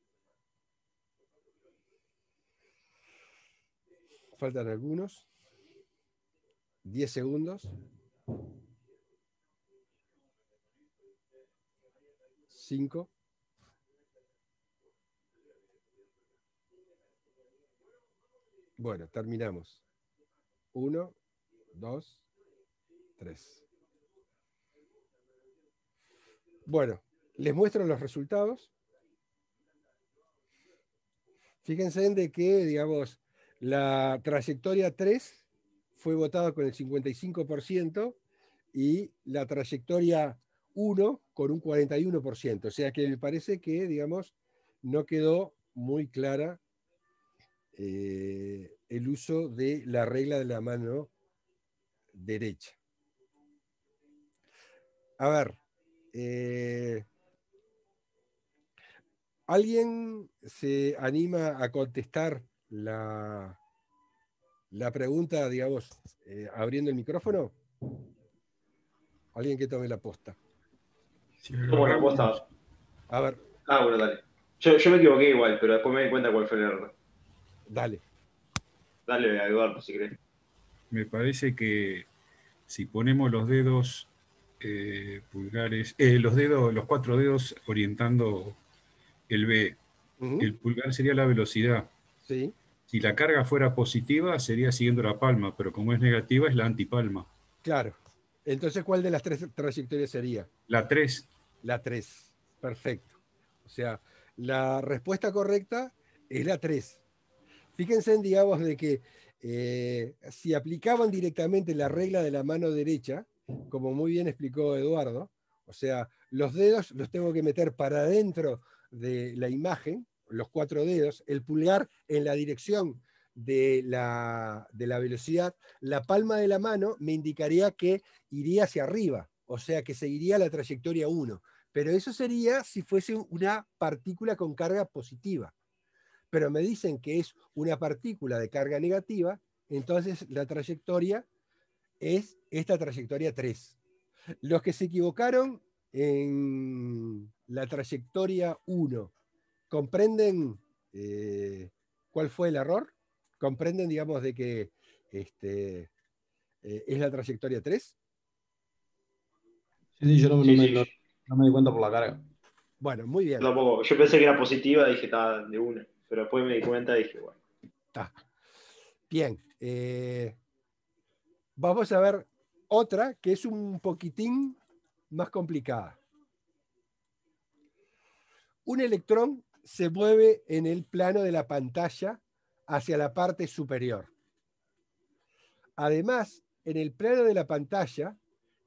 Faltan algunos. 10 segundos. 5. Bueno, terminamos. 1, 2, 3. Bueno, les muestro los resultados. Fíjense en de que, digamos, la trayectoria 3 fue votada con el 55% y la trayectoria 1 con un 41%. O sea que me parece que, digamos, no quedó muy clara eh, el uso de la regla de la mano derecha. A ver, eh, ¿alguien se anima a contestar la, la pregunta, digamos, eh, abriendo el micrófono. Alguien que tome la posta. ¿Cómo la posta? A ver. Ah, bueno, dale. Yo, yo, me equivoqué igual, pero después me di cuenta cuál fue el error. Dale. Dale a Eduardo, si querés. Me parece que si ponemos los dedos eh, pulgares, eh, los dedos, los cuatro dedos orientando el B, el pulgar sería la velocidad. Sí. Si la carga fuera positiva, sería siguiendo la palma, pero como es negativa, es la antipalma. Claro. Entonces, ¿cuál de las tres trayectorias sería? La 3. La 3. Perfecto. O sea, la respuesta correcta es la 3. Fíjense, digamos, de que eh, si aplicaban directamente la regla de la mano derecha, como muy bien explicó Eduardo, o sea, los dedos los tengo que meter para adentro de la imagen los cuatro dedos, el pulgar en la dirección de la, velocidad, la palma de la mano me indicaría que iría hacia arriba, o sea que seguiría la trayectoria 1. Pero eso sería si fuese una partícula con carga positiva. Pero me dicen que es una partícula de carga negativa, entonces la trayectoria es esta trayectoria 3. Los que se equivocaron en la trayectoria 1 comprenden eh, cuál fue el error, comprenden, digamos, de que este, eh, es la trayectoria 3. Sí, sí, yo no, Me, di cuenta por la carga. Bueno, muy bien. yo pensé que era positiva, dije, estaba de una, pero después me di cuenta y dije, bueno. Bien. Eh, vamos a ver otra que es un poquitín más complicada. Un electrón se mueve en el plano de la pantalla hacia la parte superior. Además, en el plano de la pantalla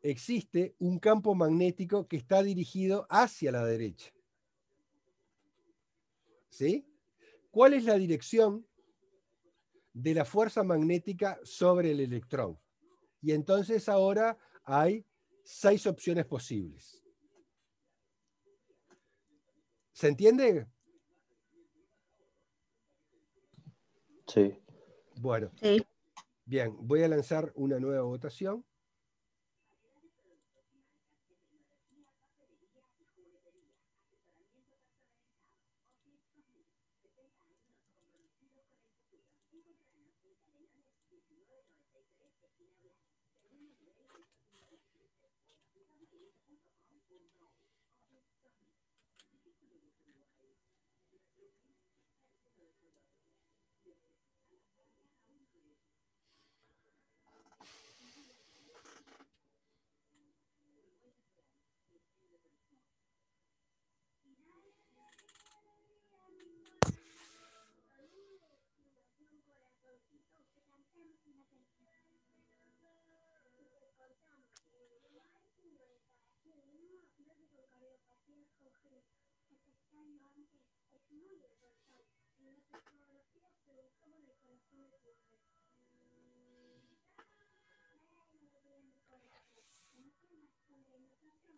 existe un campo magnético que está dirigido hacia la derecha. ¿Sí? ¿Cuál es la dirección de la fuerza magnética sobre el electrón? Y entonces ahora hay seis opciones posibles. ¿Se entiende? Sí. Bueno. Bien, voy a lanzar una nueva votación.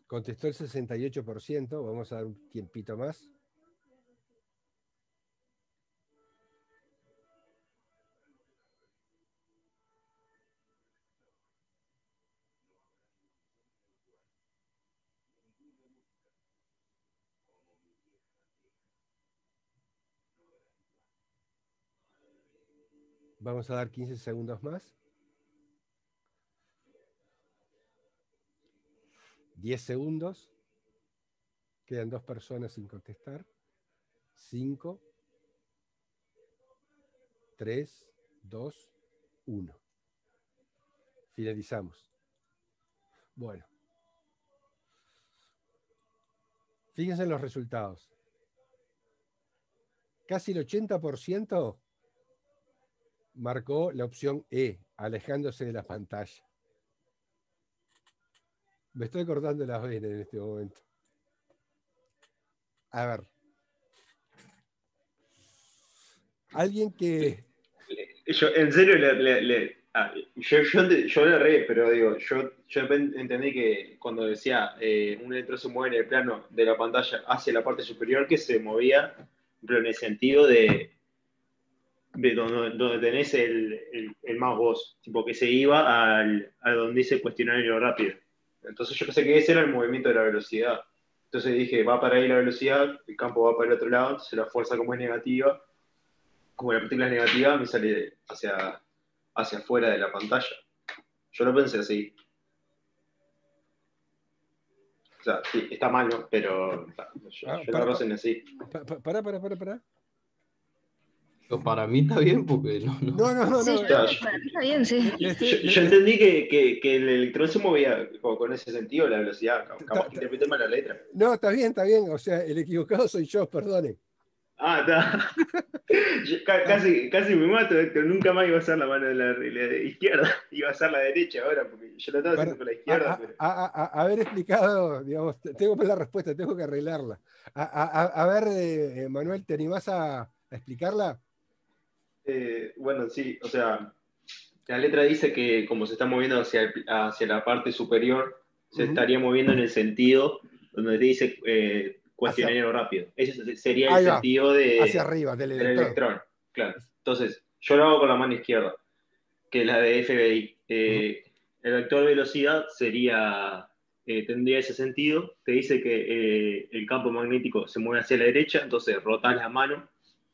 Contestó el 68%, vamos a dar un tiempito más. Vamos a dar 15 segundos más. 10 segundos. Quedan dos personas sin contestar. 5, 3, 2, 1. Finalizamos. Bueno. Fíjense en los resultados. Casi el 80% marcó la opción E, alejándose de la pantalla. Me estoy cortando las venas en este momento. A ver. Alguien que. Yo, en serio, le, le, ah, yo, le re, pero digo, yo, entendí que cuando decía eh, un electro se mueve en el plano de la pantalla hacia la parte superior, que se movía, pero en el sentido de donde, tenés el, el, mouse vos, tipo que se iba al, a donde dice cuestionario rápido. Entonces yo pensé que ese era el movimiento de la velocidad. Entonces dije, va para ahí la velocidad, el campo va para el otro lado, entonces la fuerza como es negativa, como la partícula es negativa, me sale hacia, hacia afuera de la pantalla. Yo lo pensé así. O sea, sí, está mal, Pero yo, ah, lo hacen así. Pará, pará, pará, pará para mí está bien porque no. No, no, no. no, para mí está bien, sí. Yo, este, este. entendí que, que, el electrón se movía con ese sentido, la velocidad. Como que interpreté mal la letra. No, está bien, está bien. O sea, el equivocado soy yo, perdone. Ah, está. casi, casi me mato, Nunca más iba a ser la mano de la, izquierda, iba a ser la derecha ahora, porque yo la estaba haciendo con la izquierda. A, ver haber explicado, digamos, tengo la respuesta, tengo que arreglarla. A, ver, eh, Manuel, ¿te animás a, explicarla? Eh, bueno, sí, o sea, la letra dice que como se está moviendo hacia, hacia la parte superior, se estaría moviendo en el sentido donde dice eh, cuestionario rápido. Ese sería el sentido de, hacia arriba, del, electrón. Claro. Entonces, yo lo hago con la mano izquierda, que es la de FBI. Eh, el vector velocidad sería, tendría ese sentido. Te dice que el campo magnético se mueve hacia la derecha, entonces rotas la mano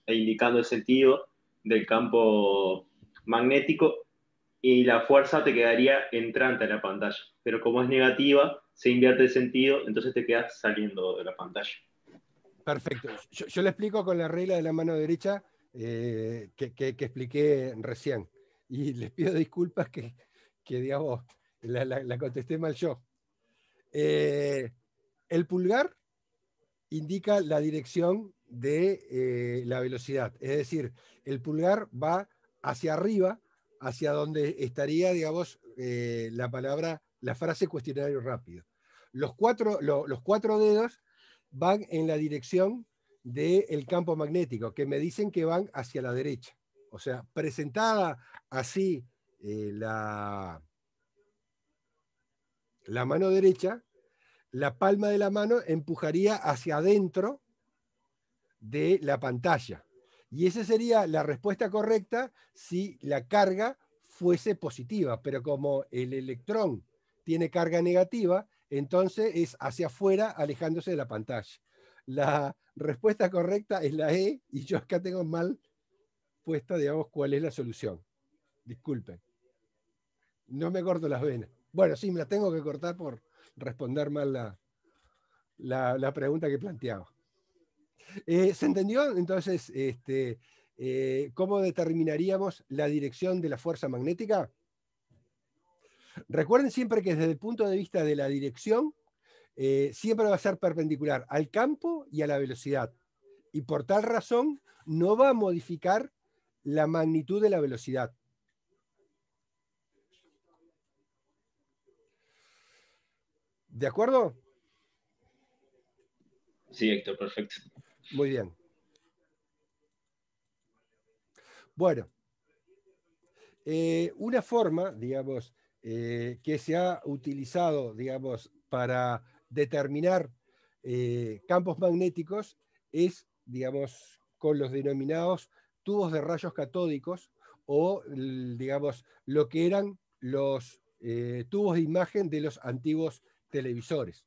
e indicando el sentido del campo magnético y la fuerza te quedaría entrante a la pantalla. Pero como es negativa, se invierte el sentido, entonces te quedas saliendo de la pantalla. Perfecto. Yo, yo le explico con la regla de la mano derecha eh, que, expliqué recién. Y les pido disculpas que, la, contesté mal yo. Eh, el pulgar indica la dirección de eh, la velocidad. Es decir, el pulgar va hacia arriba, hacia donde estaría, digamos, eh, la palabra, la frase cuestionario rápido. Los cuatro, los cuatro dedos van en la dirección del campo magnético, que me dicen que van hacia la derecha. O sea, presentada así eh, la, la mano derecha, la palma de la mano empujaría hacia adentro de la pantalla. Y esa sería la respuesta correcta si la carga fuese positiva, pero como el electrón tiene carga negativa, entonces es hacia afuera alejándose de la pantalla. La respuesta correcta es la E y yo acá tengo mal puesta, digamos, cuál es la solución. Disculpen. No me corto las venas. Bueno, sí, me las tengo que cortar por responder mal la, la pregunta que planteaba. Eh, ¿Se entendió? Entonces, este, eh, ¿cómo determinaríamos la dirección de la fuerza magnética? Recuerden siempre que desde el punto de vista de la dirección, eh, siempre va a ser perpendicular al campo y a la velocidad. Y por tal razón, no va a modificar la magnitud de la velocidad. ¿De acuerdo? Sí, Héctor, perfecto. Muy bien. Bueno, eh, una forma, digamos, eh, que se ha utilizado, digamos, para determinar eh, campos magnéticos es, digamos, con los denominados tubos de rayos catódicos o, digamos, lo que eran los tubos de imagen de los antiguos televisores.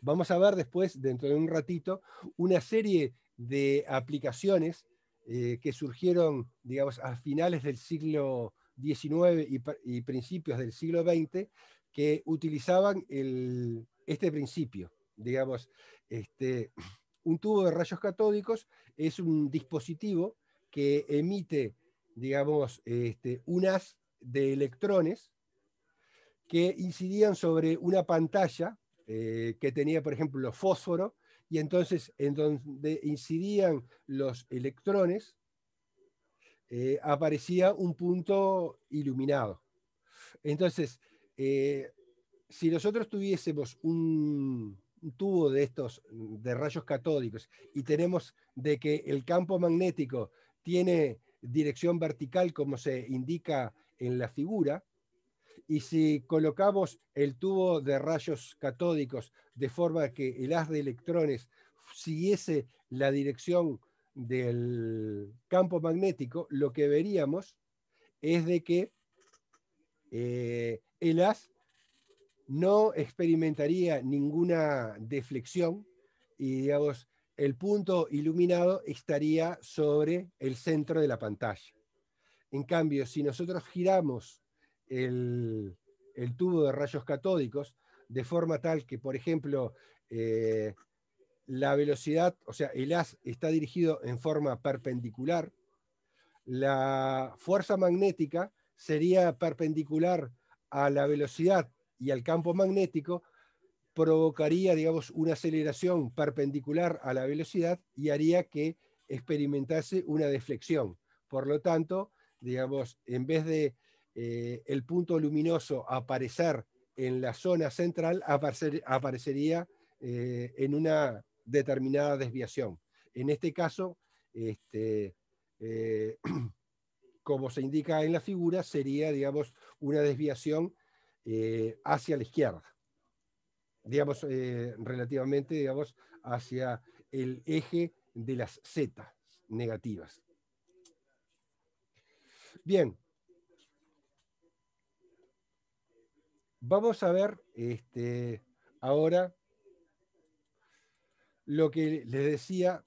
Vamos a ver después, dentro de un ratito, una serie de aplicaciones eh, que surgieron, digamos, a finales del siglo XIX y, principios del siglo XX, que utilizaban este principio, digamos, este, un tubo de rayos catódicos es un dispositivo que emite, digamos, este, un haz de electrones que incidían sobre una pantalla eh, que tenía, por ejemplo, fósforo, y entonces en donde incidían los electrones, eh, aparecía un punto iluminado. Entonces, eh, si nosotros tuviésemos un, un tubo de estos, mm, de rayos catódicos, y tenemos de que el campo magnético tiene dirección vertical como se indica en la figura, y si colocamos el tubo de rayos catódicos de forma que el haz de electrones siguiese la dirección del campo magnético, lo que veríamos es de que eh, el haz no experimentaría ninguna deflexión y digamos, el punto iluminado estaría sobre el centro de la pantalla. En cambio, si nosotros giramos el, tubo de rayos catódicos, de forma tal que, por ejemplo, eh, la velocidad, o sea, el haz está dirigido en forma perpendicular, la fuerza magnética sería perpendicular a la velocidad y al campo magnético, provocaría, digamos, una aceleración perpendicular a la velocidad y haría que experimentase una deflexión. Por lo tanto, digamos, en vez de eh, el punto luminoso aparecer en la zona central, aparecería eh, en una determinada desviación. En este caso, este, eh, como se indica en la figura, sería, digamos, una desviación hacia la izquierda, digamos, relativamente, digamos, hacia el eje de las Z negativas. Bien, Vamos a ver este, ahora lo que les decía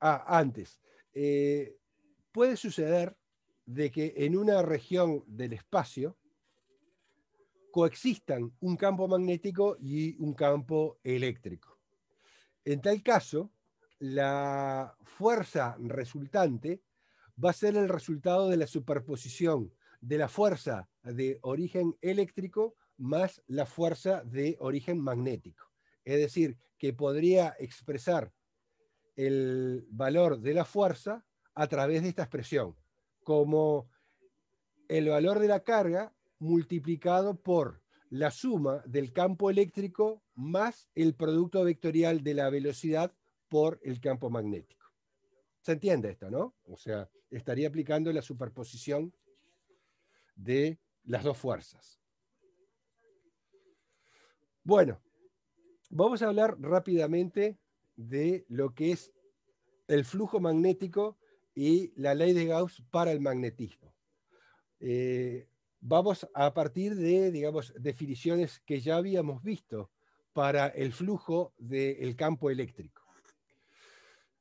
ah, antes. Eh, puede suceder de que en una región del espacio coexistan un campo magnético y un campo eléctrico. En tal caso, la fuerza resultante va a ser el resultado de la superposición de la fuerza de origen eléctrico más la fuerza de origen magnético. Es decir, que podría expresar el valor de la fuerza a través de esta expresión, como el valor de la carga multiplicado por la suma del campo eléctrico más el producto vectorial de la velocidad por el campo magnético. ¿Se entiende esto, no? O sea, estaría aplicando la superposición de las dos fuerzas. Bueno, vamos a hablar rápidamente de lo que es el flujo magnético y la ley de Gauss para el magnetismo. Eh, vamos a partir de, digamos, definiciones que ya habíamos visto para el flujo del campo eléctrico.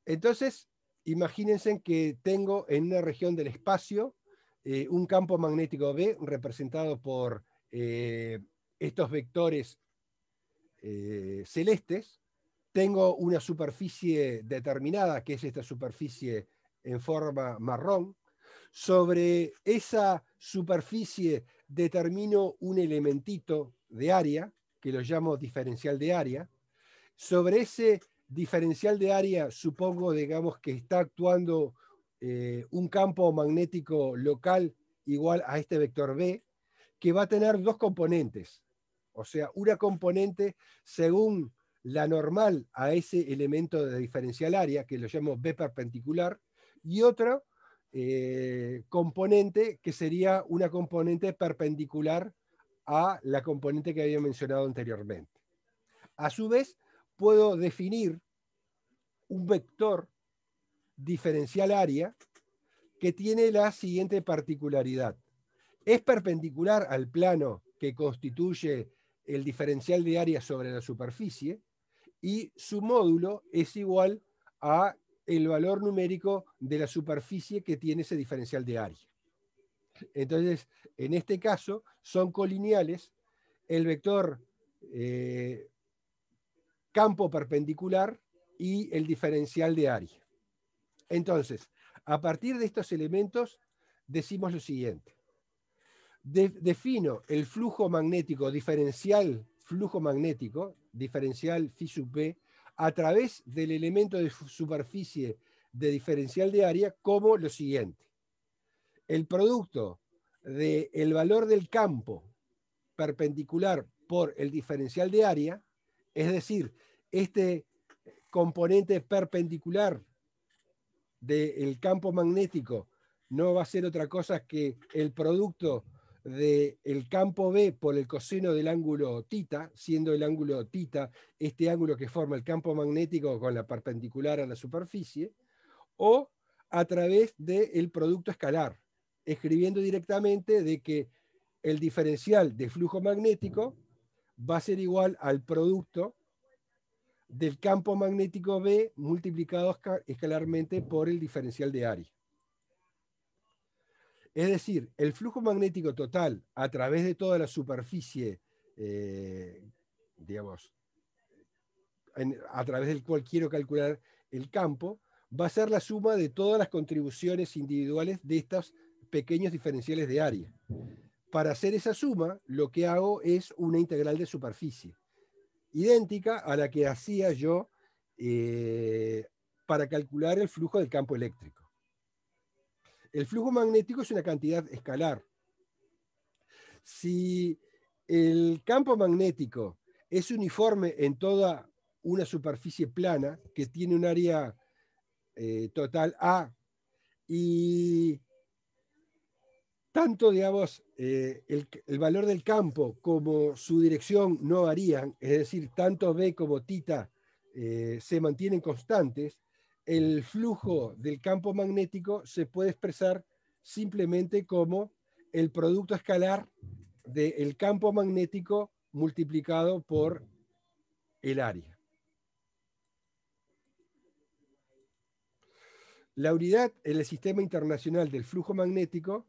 Entonces, imagínense que tengo en una región del espacio eh, un campo magnético B representado por eh, estos vectores eh, celestes, tengo una superficie determinada, que es esta superficie en forma marrón, sobre esa superficie determino un elementito de área, que lo llamo diferencial de área, sobre ese diferencial de área supongo, digamos, que está actuando eh, un campo magnético local igual a este vector B, que va a tener dos componentes. O sea, una componente según la normal a ese elemento de diferencial área, que lo llamo B perpendicular, y otra eh, componente que sería una componente perpendicular a la componente que había mencionado anteriormente. A su vez, puedo definir un vector diferencial área que tiene la siguiente particularidad. Es perpendicular al plano que constituye el diferencial de área sobre la superficie y su módulo es igual a el valor numérico de la superficie que tiene ese diferencial de área. Entonces, en este caso, son colineales el vector eh, campo perpendicular y el diferencial de área. Entonces, a partir de estos elementos, decimos lo siguiente. defino el flujo magnético diferencial, flujo magnético diferencial phi sub b, a través del elemento de superficie de diferencial de área como lo siguiente. El producto del el valor del campo perpendicular por el diferencial de área, es decir, este componente perpendicular del campo magnético no va a ser otra cosa que el producto del el campo B por el coseno del ángulo tita, siendo el ángulo tita este ángulo que forma el campo magnético con la perpendicular a la superficie, o a través del producto escalar, escribiendo directamente de que el diferencial de flujo magnético va a ser igual al producto del campo magnético B multiplicado escalarmente por el diferencial de área. Es decir, el flujo magnético total a través de toda la superficie, eh, digamos, a través del cual quiero calcular el campo, va a ser la suma de todas las contribuciones individuales de estos pequeños diferenciales de área. Para hacer esa suma, lo que hago es una integral de superficie idéntica a la que hacía yo eh, para calcular el flujo del campo eléctrico. El flujo magnético es una cantidad escalar. Si el campo magnético es uniforme en toda una superficie plana que tiene un área eh, total A y tanto, eh, el, valor del campo como su dirección no varían, es decir, tanto B como tita eh, se mantienen constantes, el flujo del campo magnético se puede expresar simplemente como el producto escalar del campo magnético multiplicado por el área. La unidad en el sistema internacional del flujo magnético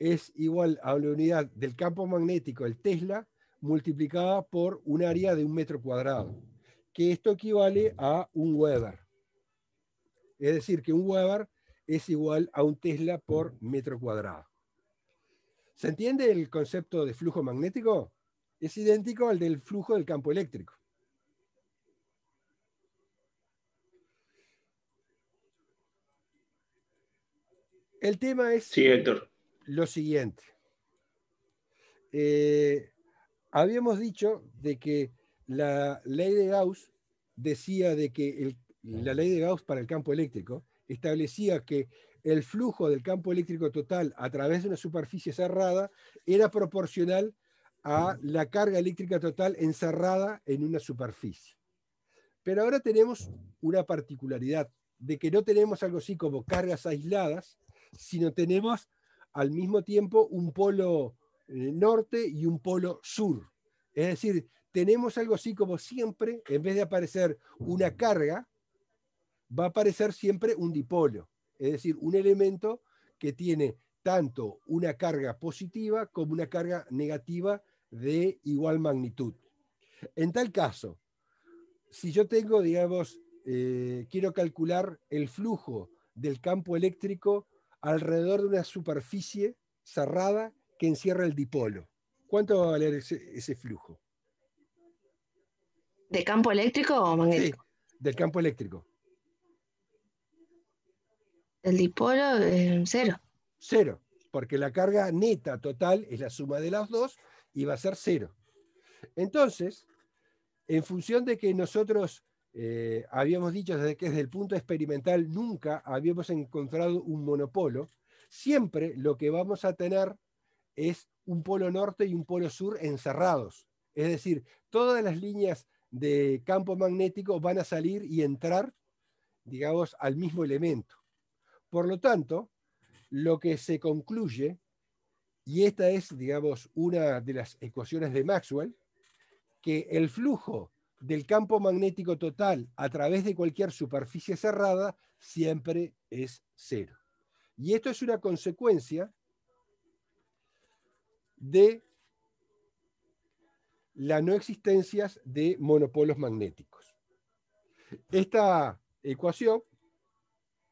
es igual a la unidad del campo magnético, el Tesla, multiplicada por un área de un metro cuadrado, que esto equivale a un Weber. Es decir, que un Weber es igual a un Tesla por metro cuadrado. ¿Se entiende el concepto de flujo magnético? Es idéntico al del flujo del campo eléctrico. El tema es... Sí, Héctor lo siguiente. Eh, habíamos dicho de que la ley de Gauss decía de que la ley de Gauss para el campo eléctrico establecía que el flujo del campo eléctrico total a través de una superficie cerrada era proporcional a la carga eléctrica total encerrada en una superficie. Pero ahora tenemos una particularidad de que no tenemos algo así como cargas aisladas, sino tenemos al mismo tiempo un polo eh, norte y un polo sur. Es decir, tenemos algo así como siempre, en vez de aparecer una carga, va a aparecer siempre un dipolo, es decir, un elemento que tiene tanto una carga positiva como una carga negativa de igual magnitud. En tal caso, si yo tengo, digamos, eh, quiero calcular el flujo del campo eléctrico alrededor de una superficie cerrada que encierra el dipolo. ¿Cuánto va a valer ese, flujo? ¿De campo eléctrico o magnético? Sí, del campo eléctrico. Del dipolo, es eh, cero. Cero, porque la carga neta total es la suma de las dos y va a ser cero. Entonces, en función de que nosotros eh, habíamos dicho desde que desde el punto experimental nunca habíamos encontrado un monopolo. Siempre lo que vamos a tener es un polo norte y un polo sur encerrados. Es decir, todas las líneas de campo magnético van a salir y entrar, digamos, al mismo elemento. Por lo tanto, lo que se concluye, y esta es, digamos, una de las ecuaciones de Maxwell, que el flujo del campo magnético total a través de cualquier superficie cerrada siempre es cero. Y esto es una consecuencia de la no existencia de monopolos magnéticos. Esta ecuación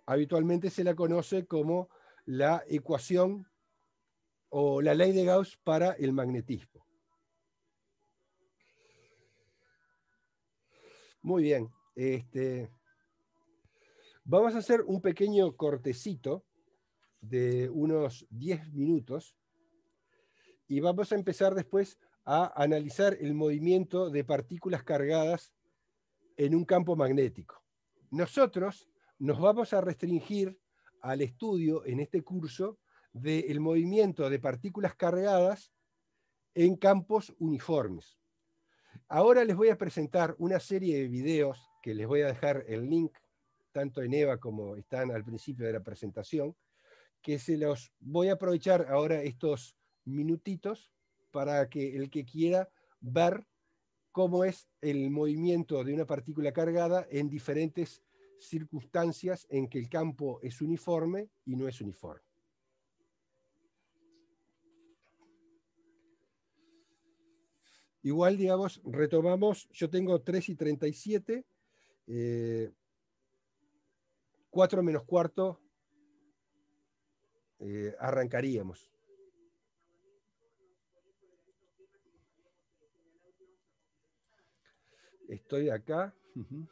habitualmente se la conoce como la ecuación o la ley de Gauss para el magnetismo. Muy bien. Este, vamos a hacer un pequeño cortecito de unos 10 minutos y vamos a empezar después a analizar el movimiento de partículas cargadas en un campo magnético. Nosotros nos vamos a restringir al estudio en este curso del movimiento de partículas cargadas en campos uniformes. Ahora les voy a presentar una serie de videos que les voy a dejar el link, tanto en EVA como están al principio de la presentación, que se los voy a aprovechar ahora estos minutitos para que el que quiera ver cómo es el movimiento de una partícula cargada en diferentes circunstancias en que el campo es uniforme y no es uniforme. Igual, digamos, retomamos, yo tengo 3 y 37, 4 eh, menos cuarto eh, arrancaríamos. Estoy acá. Uh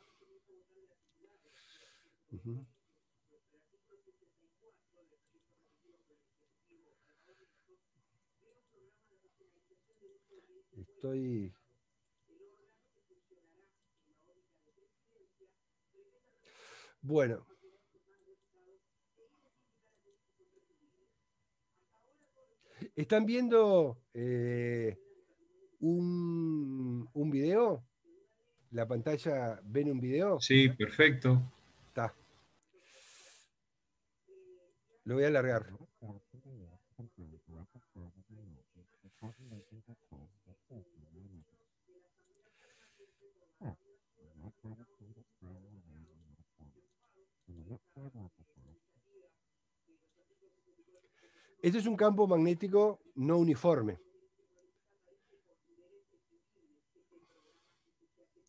Bueno. ¿Están viendo eh, un, un, video? ¿La pantalla ven un video? Sí, perfecto. Está. Lo voy a alargar. Este es un campo magnético no uniforme.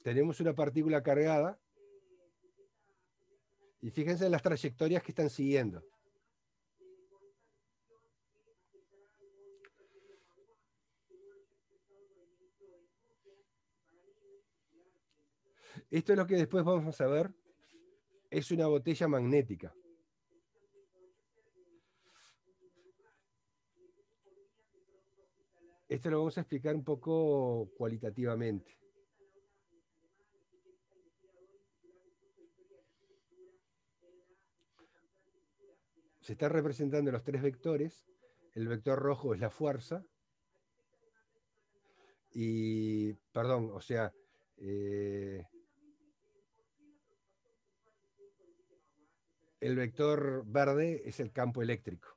Tenemos una partícula cargada y fíjense en las trayectorias que están siguiendo. Esto es lo que después vamos a ver. Es una botella magnética. Esto lo vamos a explicar un poco cualitativamente. Se están representando los tres vectores. El vector rojo es la fuerza. Y, perdón, o sea, eh, el vector verde es el campo eléctrico.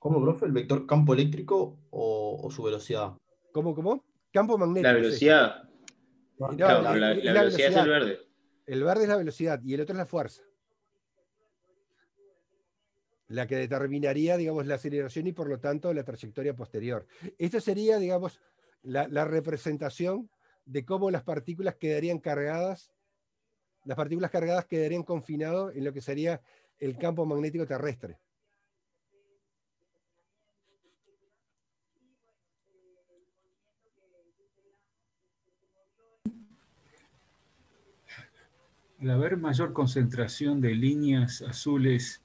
¿Cómo, profe? ¿El vector campo eléctrico o, su velocidad? ¿Cómo, cómo? Campo magnético. La velocidad. la, velocidad la, velocidad es el verde. El verde es la velocidad y el otro es la fuerza. La que determinaría, digamos, la aceleración y por lo tanto la trayectoria posterior. Esta sería, digamos, la representación de cómo las partículas quedarían cargadas, las partículas cargadas quedarían confinadas en lo que sería el campo magnético terrestre. La haber mayor concentración de líneas azules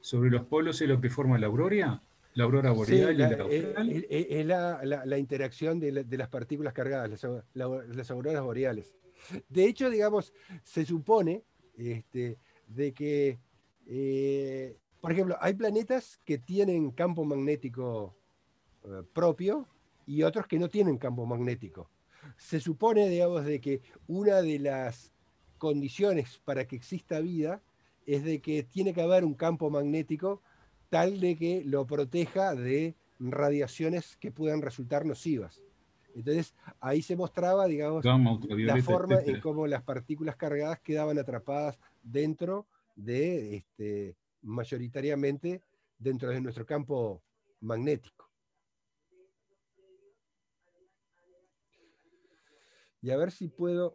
sobre los polos es lo que forma la aurora, la aurora boreal y la Es la, interacción de, las partículas cargadas, las, auroras boreales. De hecho, digamos, se supone este, de que, eh, por ejemplo, hay planetas que tienen campo magnético eh, propio y otros que no tienen campo magnético. Se supone, digamos, de que una de las condiciones para que exista vida es de que tiene que haber un campo magnético tal de que lo proteja de radiaciones que puedan resultar nocivas. Entonces, ahí se mostraba, digamos, la forma en cómo las partículas cargadas quedaban atrapadas dentro de, este, mayoritariamente, dentro de nuestro campo magnético. Y a ver si puedo...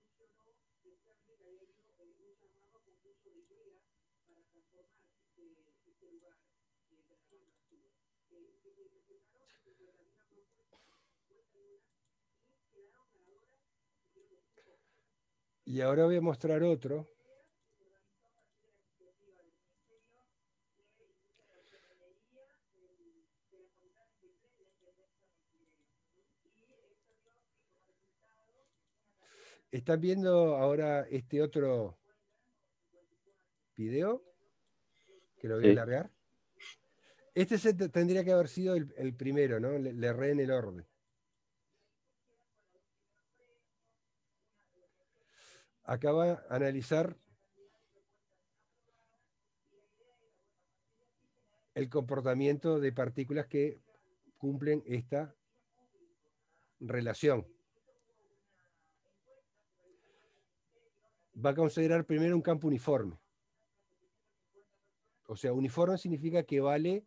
Y ahora voy a mostrar otro. ¿Están viendo ahora este otro video? Que lo voy a largar. Este tendría que haber sido el, primero, ¿no? Le, re en el orden. Acaba a analizar el comportamiento de partículas que cumplen esta relación. va a considerar primero un campo uniforme. O sea, uniforme significa que vale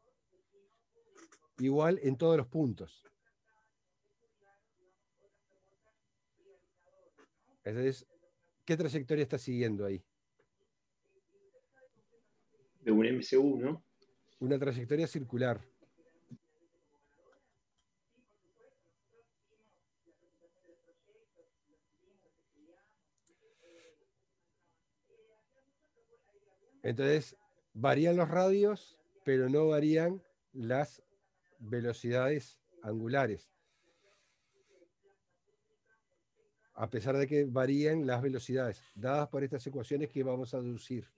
igual en todos los puntos. ¿qué trayectoria está siguiendo ahí? De un MCU, ¿no? Una trayectoria circular. Entonces, varían los radios, pero no varían las velocidades angulares. A pesar de que varían las velocidades dadas por estas ecuaciones que vamos a deducir.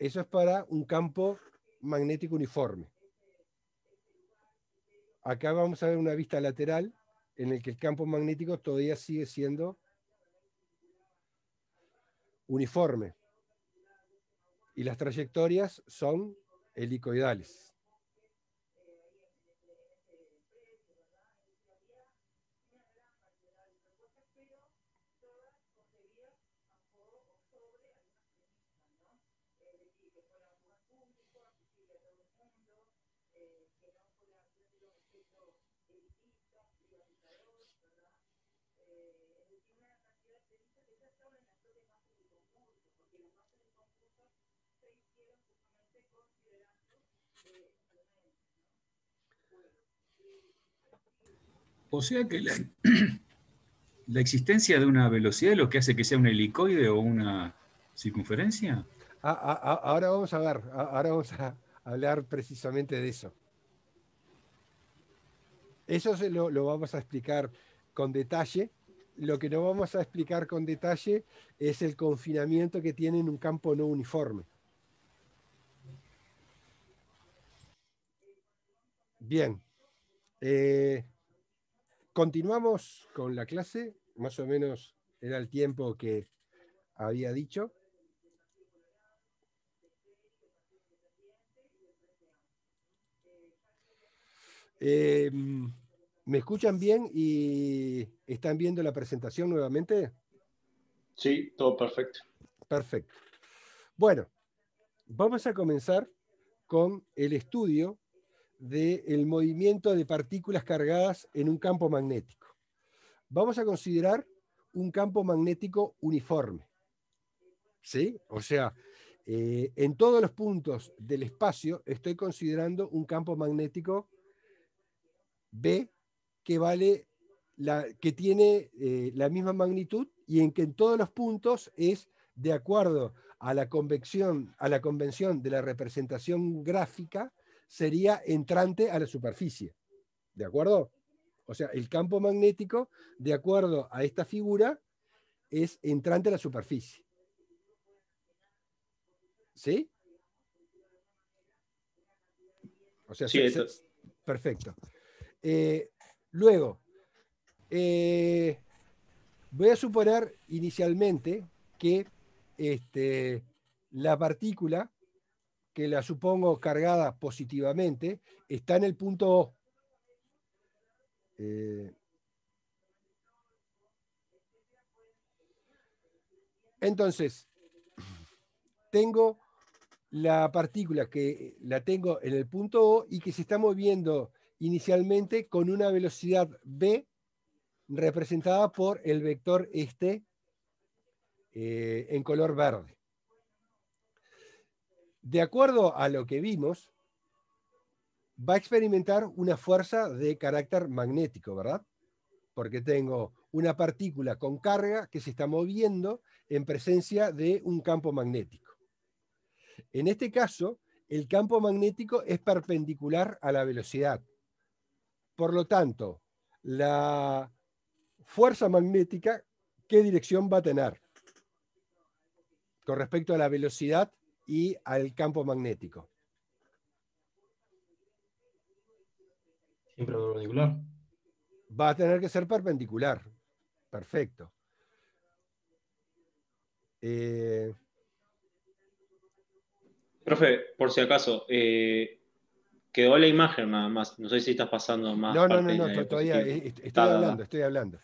Eso es para un campo magnético uniforme. Acá vamos a ver una vista lateral en el que el campo magnético todavía sigue siendo uniforme y las trayectorias son helicoidales. O sea que la, existencia de una velocidad es lo que hace que sea un helicoide o una circunferencia. Ah, ah, ah, ahora vamos a ver, ahora vamos a hablar precisamente de eso. Eso lo, vamos a explicar con detalle. Lo que no vamos a explicar con detalle es el confinamiento que tiene en un campo no uniforme. Bien. Eh, Continuamos con la clase, más o menos era el tiempo que había dicho. Em, ¿Me escuchan bien y están viendo la presentación nuevamente? Sí, todo perfecto. Perfecto. Bueno, vamos a comenzar con el estudio del movimiento de partículas cargadas en un campo magnético. Vamos a considerar un campo magnético uniforme. ¿Sí? O sea, eh, en todos los puntos del espacio estoy considerando un campo magnético B que vale que tiene eh, la misma magnitud y en que en todos los puntos es de acuerdo a la a la convención de la representación gráfica, sería entrante a la superficie. ¿De acuerdo? O sea, el campo magnético, de acuerdo a esta figura, es entrante a la superficie. ¿Sí? O sea, sí, perfecto. Eh, luego, eh, voy a suponer inicialmente que este, la partícula que la supongo cargada positivamente, está en el punto O. Eh, entonces, tengo la partícula que la tengo en el punto O y que se está moviendo inicialmente con una velocidad B representada por el vector este eh, en color verde de acuerdo a lo que vimos, va a experimentar una fuerza de carácter magnético, ¿verdad? Porque tengo una partícula con carga que se está moviendo en presencia de un campo magnético. En este caso, el campo magnético es perpendicular a la velocidad. Por lo tanto, la fuerza magnética, ¿qué dirección va a tener? Con respecto a la velocidad y al campo magnético? Siempre perpendicular. Va a tener que ser perpendicular. Perfecto. Eh, Profe, por si acaso, eh, quedó la imagen nada más. No sé si estás pasando más. No, no, no, todavía estoy hablando, estoy hablando.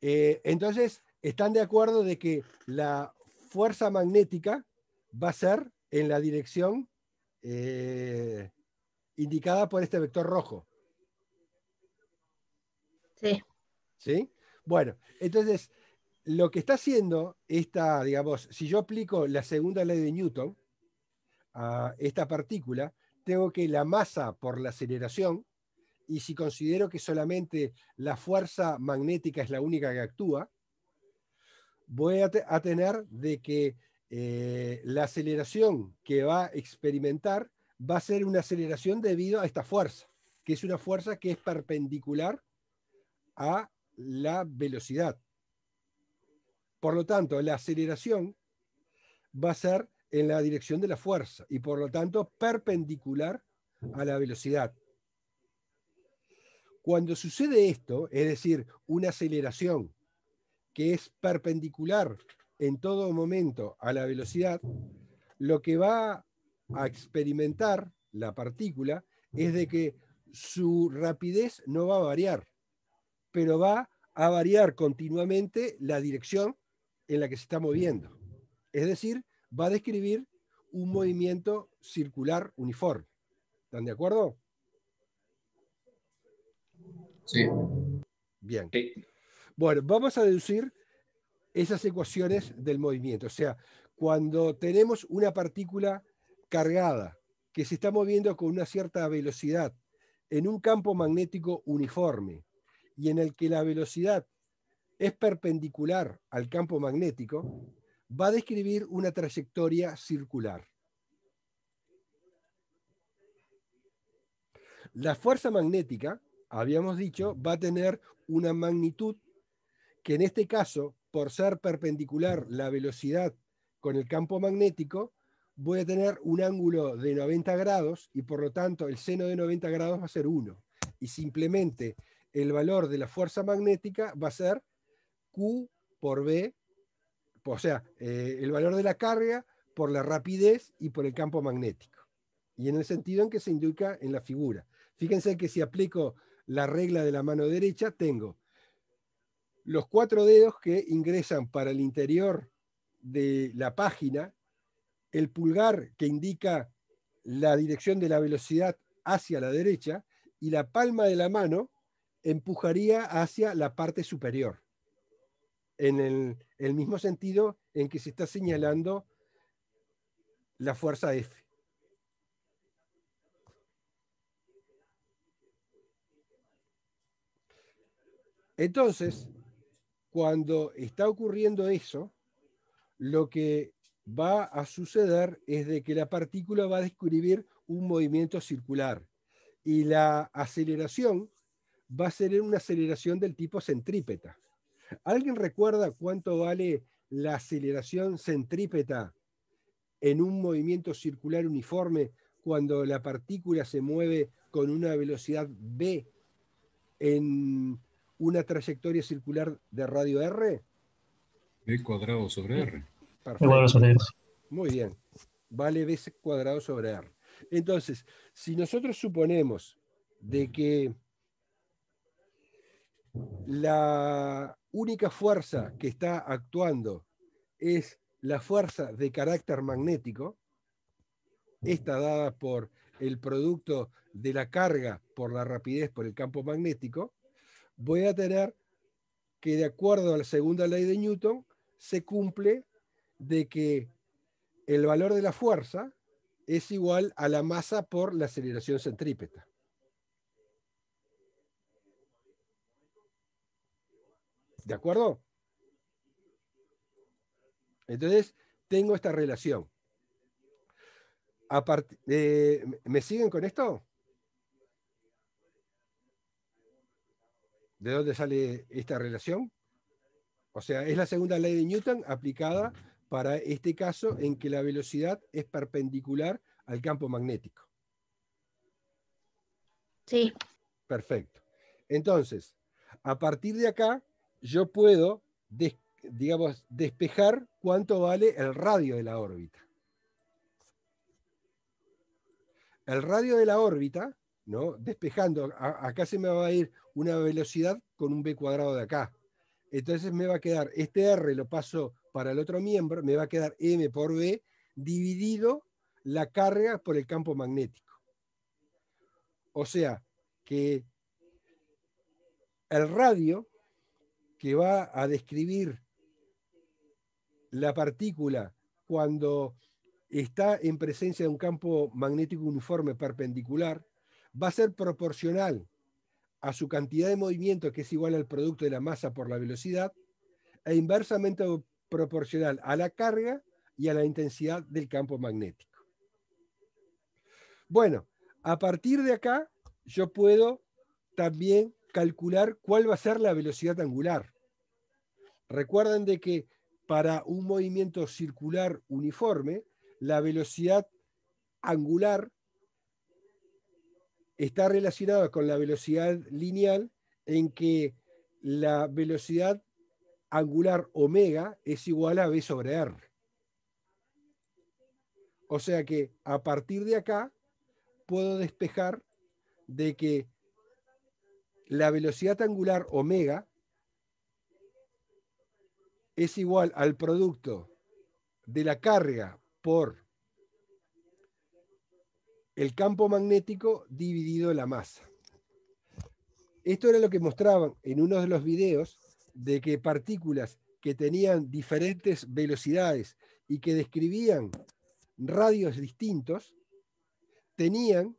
Eh, entonces, están de acuerdo de que la fuerza magnética va a ser en la dirección eh, indicada por este vector rojo. Sí. ¿Sí? Bueno, entonces, lo que está haciendo esta, digamos, si yo aplico la segunda ley de Newton a esta partícula, tengo que la masa por la aceleración, y si considero que solamente la fuerza magnética es la única que actúa, voy a, a tener de que eh, la aceleración que va a experimentar va a ser una aceleración debido a esta fuerza, que es una fuerza que es perpendicular a la velocidad. Por lo tanto, la aceleración va a ser en la dirección de la fuerza y por lo tanto perpendicular a la velocidad. Cuando sucede esto, es decir, una aceleración que es perpendicular en todo momento a la velocidad, lo que va a experimentar la partícula es de que su rapidez no va a variar, pero va a variar continuamente la dirección en la que se está moviendo. Es decir, va a describir un movimiento circular uniforme. ¿Están de acuerdo? Sí. Bien. Bueno, vamos a deducir esas ecuaciones del movimiento. O sea, cuando tenemos una partícula cargada que se está moviendo con una cierta velocidad en un campo magnético uniforme y en el que la velocidad es perpendicular al campo magnético, va a describir una trayectoria circular. La fuerza magnética, habíamos dicho, va a tener una magnitud que en este caso por ser perpendicular la velocidad con el campo magnético, voy a tener un ángulo de 90 grados y por lo tanto el seno de 90 grados va a ser 1. Y simplemente el valor de la fuerza magnética va a ser Q por B, o sea, eh, el valor de la carga por la rapidez y por el campo magnético. Y en el sentido en que se indica en la figura. Fíjense que si aplico la regla de la mano derecha, tengo los cuatro dedos que ingresan para el interior de la página, el pulgar que indica la dirección de la velocidad hacia la derecha y la palma de la mano empujaría hacia la parte superior, en el, mismo sentido en que se está señalando la fuerza F. Entonces, cuando está ocurriendo eso, lo que va a suceder es de que la partícula va a describir un movimiento circular y la aceleración va a ser una aceleración del tipo centrípeta. ¿Alguien recuerda cuánto vale la aceleración centrípeta en un movimiento circular uniforme cuando la partícula se mueve con una velocidad B en una trayectoria circular de radio R? B cuadrado sobre R. Perfecto. Muy bien. Vale B cuadrado sobre R. Entonces, si nosotros suponemos de que la única fuerza que está actuando es la fuerza de carácter magnético, esta dada por el producto de la carga por la rapidez por el campo magnético, voy a tener que de acuerdo a la segunda ley de Newton, se cumple de que el valor de la fuerza es igual a la masa por la aceleración centrípeta. ¿De acuerdo? Entonces, tengo esta relación. Eh, ¿Me siguen con esto? ¿De dónde sale esta relación? O sea, es la segunda ley de Newton aplicada para este caso en que la velocidad es perpendicular al campo magnético. Sí. Perfecto. Entonces, a partir de acá, yo puedo, digamos, despejar cuánto vale el radio de la órbita. El radio de la órbita ¿no? despejando. acá se me va a ir una velocidad con un b cuadrado de acá. Entonces me va a quedar, este r lo paso para el otro miembro, me va a quedar m por b dividido la carga por el campo magnético. O sea, que el radio que va a describir la partícula cuando está en presencia de un campo magnético uniforme perpendicular, va a ser proporcional a su cantidad de movimiento, que es igual al producto de la masa por la velocidad, e inversamente proporcional a la carga y a la intensidad del campo magnético. Bueno, a partir de acá yo puedo también calcular cuál va a ser la velocidad angular. Recuerden de que para un movimiento circular uniforme, la velocidad angular está relacionada con la velocidad lineal en que la velocidad angular omega es igual a b sobre r. O sea que a partir de acá puedo despejar de que la velocidad angular omega es igual al producto de la carga por el campo magnético dividido la masa. Esto era lo que mostraban en uno de los videos de que partículas que tenían diferentes velocidades y que describían radios distintos, tenían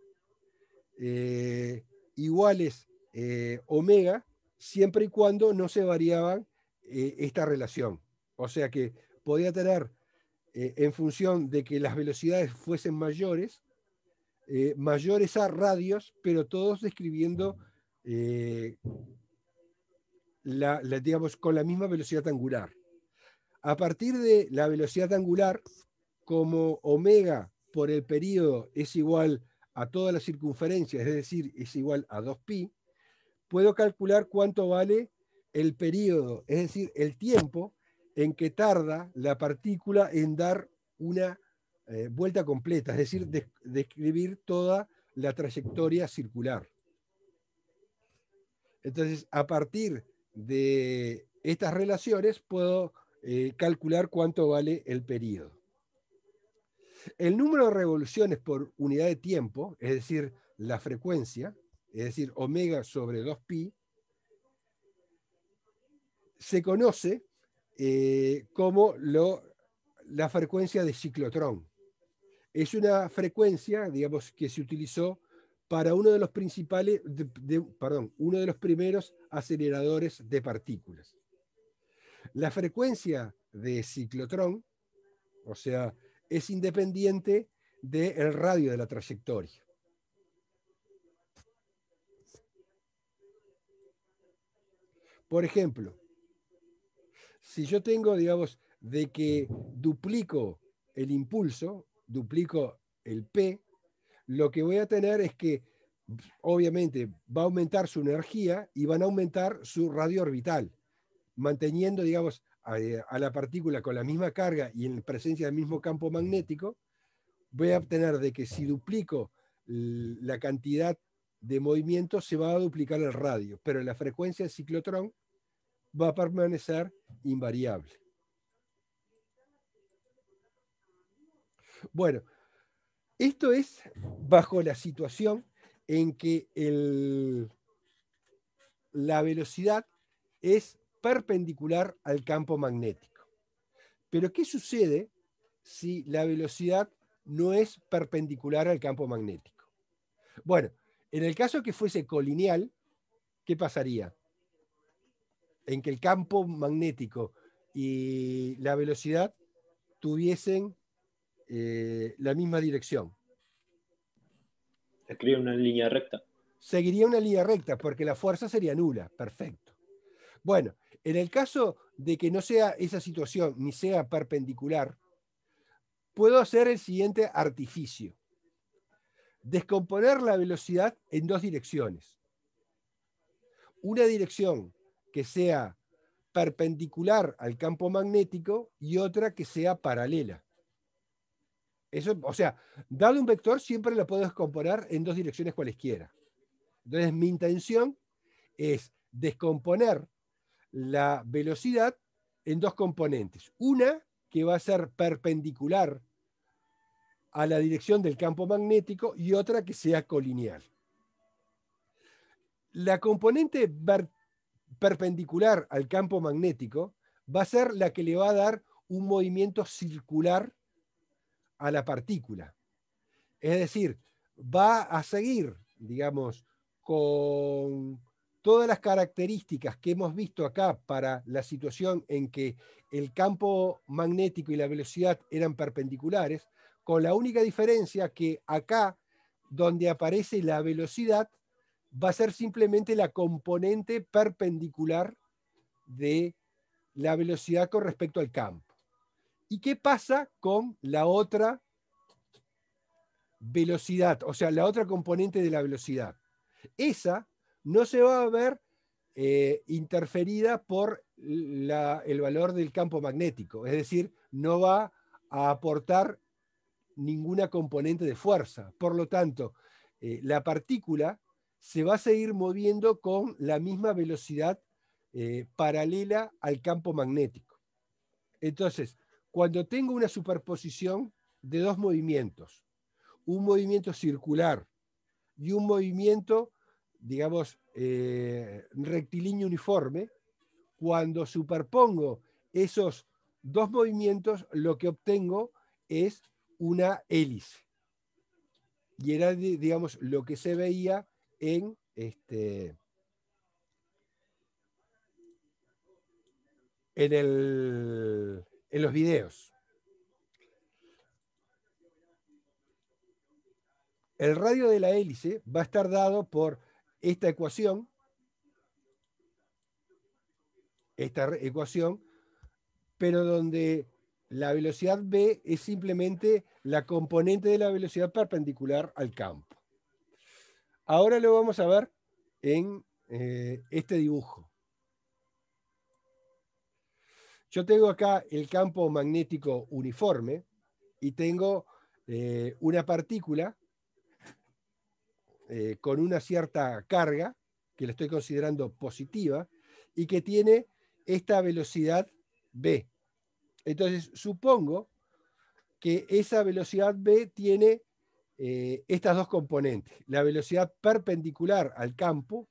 eh, iguales eh, omega siempre y cuando no se variaba eh, esta relación. O sea que podía tener, en función de que las velocidades fuesen mayores, eh, mayores a radios, pero todos describiendo eh, la, digamos, con la misma velocidad angular. A partir de la velocidad angular, como omega por el periodo es igual a toda la circunferencia, es decir, es igual a 2pi, puedo calcular cuánto vale el periodo, es decir, el tiempo en que tarda la partícula en dar una eh, vuelta completa, es decir, describir toda la trayectoria circular. Entonces, a partir de estas relaciones puedo eh, calcular cuánto vale el periodo. El número de revoluciones por unidad de tiempo, es decir, la frecuencia, es decir, omega sobre 2pi, se conoce eh, como lo, la frecuencia de ciclotrón es una frecuencia, digamos, que se utilizó para uno de los principales, perdón, uno de los primeros aceleradores de partículas. La frecuencia de ciclotrón, o sea, es independiente del radio de la trayectoria. Por ejemplo, si yo tengo, digamos, de que duplico el impulso, duplico el P, lo que voy a tener es que obviamente va a aumentar su energía y van a aumentar su radio orbital, manteniendo, digamos, a, la partícula con la misma carga y en presencia del mismo campo magnético, voy a obtener de que si duplico la cantidad de movimiento, se va a duplicar el radio, pero la frecuencia del ciclotrón va a permanecer invariable. Bueno, esto es bajo la situación en que la velocidad es perpendicular al campo magnético. Pero ¿qué sucede si la velocidad no es perpendicular al campo magnético? Bueno, en el caso que fuese colineal, ¿qué pasaría? En que el campo magnético y la velocidad tuviesen eh, la misma dirección. Escribe una línea recta. Seguiría una línea recta porque la fuerza sería nula. Perfecto. Bueno, en el caso de que no sea esa situación ni sea perpendicular, puedo hacer el siguiente artificio. Descomponer la velocidad en dos direcciones. Una dirección que sea perpendicular al campo magnético y otra que sea paralela o sea, dado un vector siempre lo puedo descomponer en dos direcciones cualesquiera. Entonces, mi intención es descomponer la velocidad en dos componentes. Una que va a ser perpendicular a la dirección del campo magnético y otra que sea colineal. La componente perpendicular al campo magnético va a ser la que le va a dar un movimiento circular a la partícula. Es decir, va a seguir, digamos, con todas las características que hemos visto acá para la situación en que el campo magnético y la velocidad eran perpendiculares, con la única diferencia que acá, donde aparece la velocidad, va a ser simplemente la componente perpendicular de la velocidad con respecto al campo. ¿Y qué pasa con la otra velocidad? O sea, la otra componente de la velocidad. Esa no se va a ver eh, interferida por el valor del campo magnético. Es decir, no va a aportar ninguna componente de fuerza. Por lo tanto, eh, la partícula se va a seguir moviendo con la misma velocidad eh, paralela al campo magnético. Entonces, cuando tengo una superposición de dos movimientos, un movimiento circular y un movimiento, digamos, eh, rectilíneo uniforme, cuando superpongo esos dos movimientos, lo que obtengo es una hélice. Y era, digamos, lo que se veía en este. En el, en los videos. El radio de la hélice va a estar dado por esta ecuación, esta ecuación, pero donde la velocidad B. es simplemente la componente de la velocidad perpendicular al campo. Ahora lo vamos a ver en eh, este dibujo. Yo tengo acá el campo magnético uniforme y tengo eh, una partícula eh, con una cierta carga, que la estoy considerando positiva, y que tiene esta velocidad B. Entonces, supongo que esa velocidad B tiene eh, estas dos componentes. La velocidad perpendicular al campo,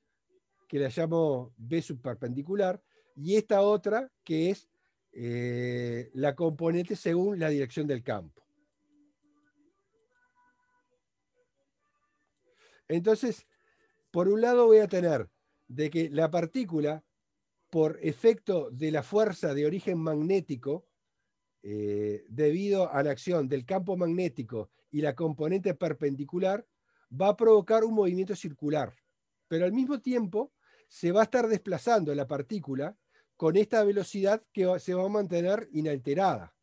que la llamo B subperpendicular, y esta otra que es eh, la componente según la dirección del campo. Entonces, por un lado voy a tener de que la partícula, por efecto de la fuerza de origen magnético, eh, debido a la acción del campo magnético y la componente perpendicular, va a provocar un movimiento circular. Pero al mismo tiempo se va a estar desplazando la partícula con esta velocidad que se va a mantener inalterada.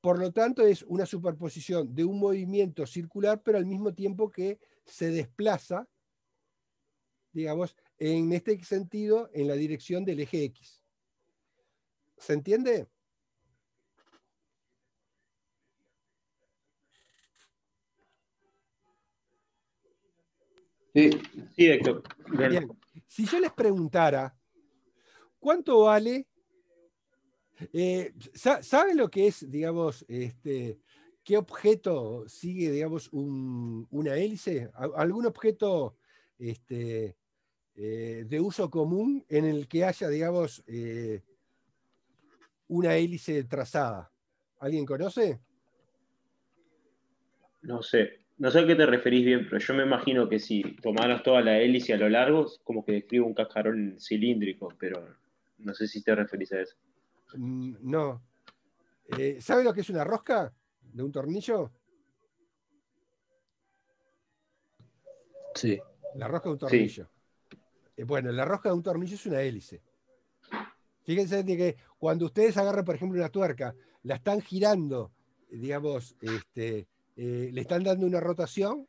Por lo tanto, es una superposición de un movimiento circular, pero al mismo tiempo que se desplaza, digamos, en este sentido, en la dirección del eje X. ¿Se entiende? Sí, sí Héctor. Bien. Si yo les preguntara, ¿Cuánto vale? Eh, ¿Sabe lo que es, digamos, este, qué objeto sigue, digamos, una hélice? ¿Algún objeto este, eh, de uso común en el que haya, digamos, eh, una hélice trazada? ¿Alguien conoce? No sé, no sé a qué te referís bien, pero yo me imagino que si tomaras toda la hélice a lo largo, como que describe un cascarón cilíndrico, pero no sé si te referís a eso. Mm, no. Eh, ¿Sabes lo que es una rosca de un tornillo? Sí. La rosca de un tornillo. Eh, bueno, la rosca de un tornillo es una hélice. Fíjense que cuando ustedes agarran, por ejemplo, una tuerca, la están girando, eh, digamos, este, le están dando una rotación,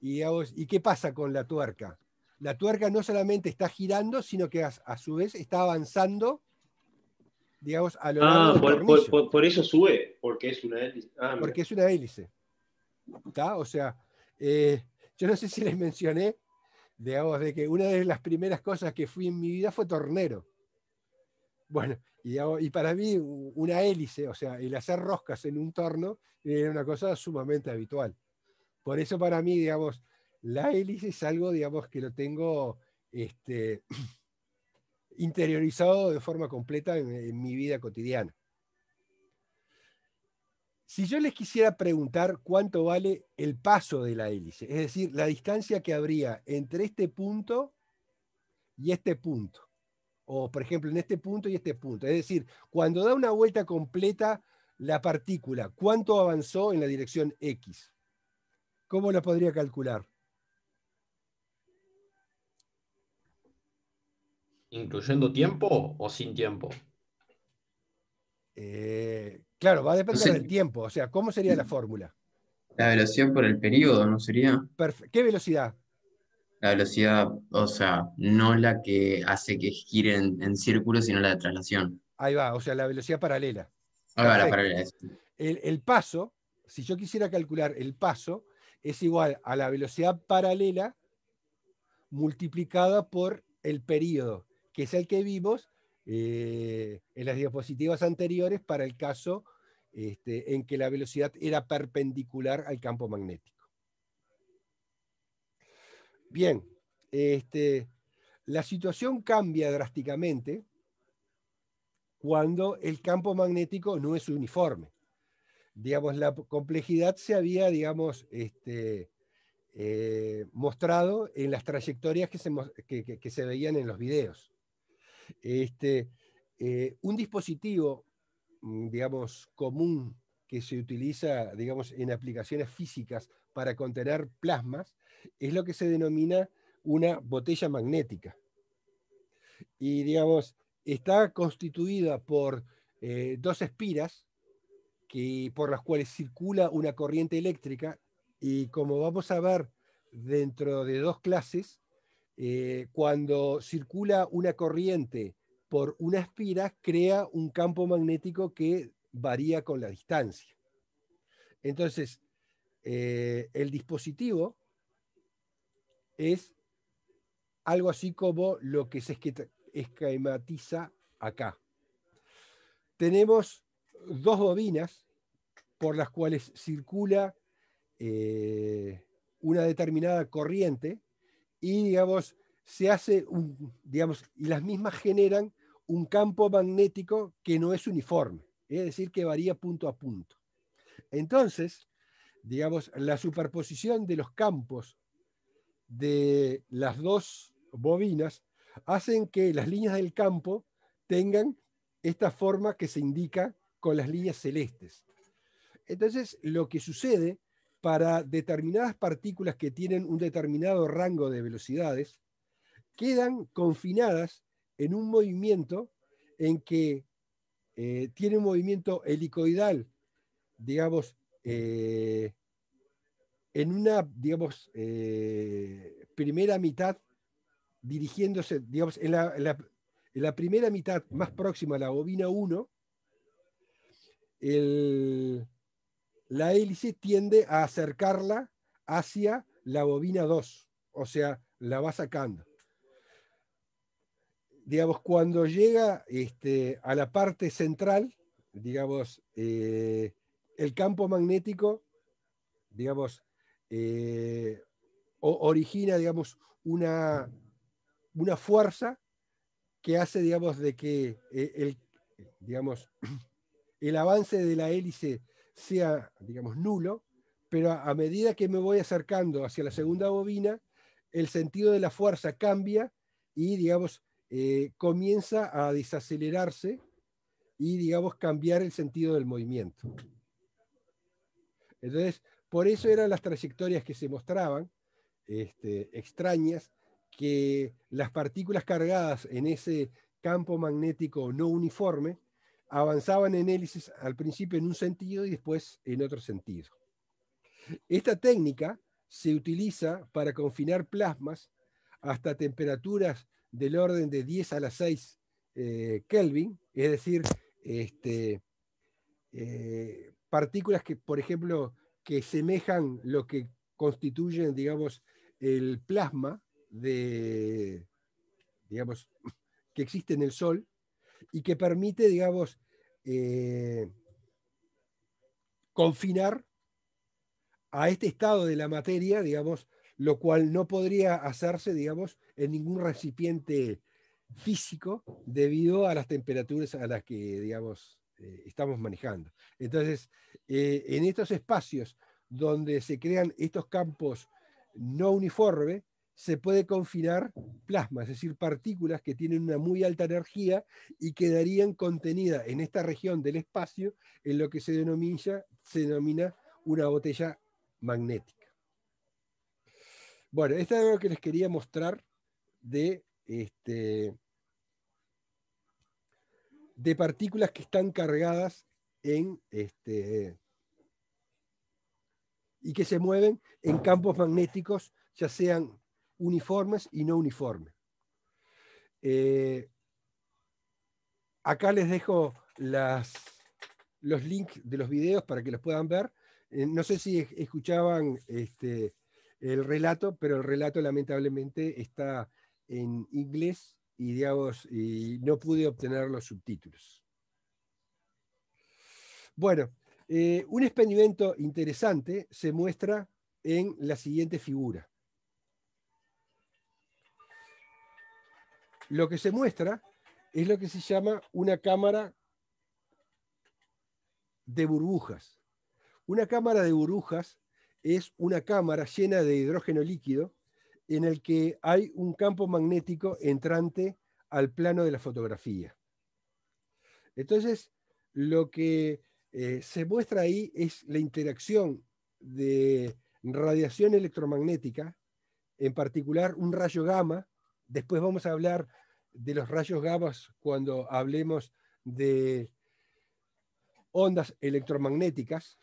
y, digamos, ¿y qué pasa con la tuerca? la tuerca no solamente está girando, sino que a, su vez está avanzando, digamos, a lo ah, largo por, eso sube, porque es una hélice. Ah, porque es una hélice. ¿Está? O sea, eh, yo no sé si les mencioné, digamos, de que una de las primeras cosas que fui en mi vida fue tornero. Bueno, y, y para mí una hélice, o sea, el hacer roscas en un torno era una cosa sumamente habitual. Por eso para mí, digamos, la hélice es algo, digamos, que lo tengo este, interiorizado de forma completa en, mi vida cotidiana. Si yo les quisiera preguntar cuánto vale el paso de la hélice, es decir, la distancia que habría entre este punto y este punto, o por ejemplo en este punto y este punto, es decir, cuando da una vuelta completa la partícula, ¿cuánto avanzó en la dirección X? ¿Cómo la podría calcular? ¿Incluyendo tiempo o sin tiempo? Eh, claro, va a depender del tiempo. O sea, ¿cómo sería la mm. fórmula? La velocidad por el periodo, ¿no sería? ¿Qué velocidad? La velocidad, o sea, no la que hace que gire en, círculo, sino la de traslación. Ahí va, o sea, la velocidad paralela. Ahí va, la paralela. El, el paso, si yo quisiera calcular el paso, es igual a la velocidad paralela multiplicada por el periodo que es el que vimos eh, en las diapositivas anteriores para el caso este, en que la velocidad era perpendicular al campo magnético. Bien, este, la situación cambia drásticamente cuando el campo magnético no es uniforme. Digamos, la complejidad se había, digamos, este, eh, mostrado en las trayectorias que se veían en los videos. Este, eh, un dispositivo, mm, digamos, común que se utiliza, digamos, en aplicaciones físicas para contener plasmas, es lo que se denomina una botella magnética. Y, digamos, está constituida por eh, dos espiras que, por las cuales circula una corriente eléctrica y como vamos a ver dentro de dos clases, eh, cuando circula una corriente por una espira, crea un campo magnético que varía con la distancia. Entonces, eh, el dispositivo es algo así como lo que se esquematiza acá. Tenemos dos bobinas por las cuales circula eh, una determinada corriente y digamos, se hace, digamos, y las mismas generan un campo magnético que no es uniforme, es decir, que varía punto a punto. Entonces, digamos, la superposición de los campos de las dos bobinas hacen que las líneas del campo tengan esta forma que se indica con las líneas celestes. Entonces, lo que sucede para determinadas partículas que tienen un determinado rango de velocidades, quedan confinadas en un movimiento en que eh, tiene un movimiento helicoidal, digamos, eh, en una, digamos, eh, primera mitad dirigiéndose, digamos, en la, en la, primera mitad más próxima a la bobina 1, el, la hélice tiende a acercarla hacia la bobina 2, o sea, la va sacando. Digamos, cuando llega este, a la parte central, digamos, eh, el campo magnético, digamos, eh, origina, digamos, una, una fuerza que hace, digamos, de que eh, el, digamos, el avance de la hélice sea, digamos, nulo, pero a, medida que me voy acercando hacia la segunda bobina, el sentido de la fuerza cambia y, digamos, eh, comienza a desacelerarse y, digamos, cambiar el sentido del movimiento. Entonces, por eso eran las trayectorias que se mostraban, este, extrañas, que las partículas cargadas en ese campo magnético no uniforme avanzaban en hélices al principio en un sentido y después en otro sentido. Esta técnica se utiliza para confinar plasmas hasta temperaturas del orden de 10 a las 6 eh, Kelvin, es decir, este, eh, partículas que, por ejemplo, que semejan lo que constituyen, digamos, el plasma de, digamos, que existe en el Sol, y que permite, digamos, eh, confinar a este estado de la materia, digamos, lo cual no podría hacerse, digamos, en ningún recipiente físico debido a las temperaturas a las que, digamos, eh, estamos manejando. Entonces, eh, en estos espacios donde se crean estos campos no uniformes, se puede confinar plasma, es decir, partículas que tienen una muy alta energía y quedarían contenidas en esta región del espacio en lo que se denomina, se denomina una botella magnética. Bueno, esto es lo que les quería mostrar de, este, de partículas que están cargadas en este, y que se mueven en campos magnéticos, ya sean uniformes y no uniformes. Eh, acá les dejo las, los links de los videos para que los puedan ver. Eh, no sé si escuchaban este, el relato, pero el relato lamentablemente está en inglés y, no pude obtener los subtítulos. Bueno, eh, un experimento interesante se muestra en la siguiente figura. Lo que se muestra es lo que se llama una cámara de burbujas. Una cámara de burbujas es una cámara llena de hidrógeno líquido en el que hay un campo magnético entrante al plano de la fotografía. Entonces, lo que eh, se muestra ahí es la interacción de radiación electromagnética, en particular un rayo gamma, Después vamos a hablar de los rayos gamma cuando hablemos de ondas electromagnéticas.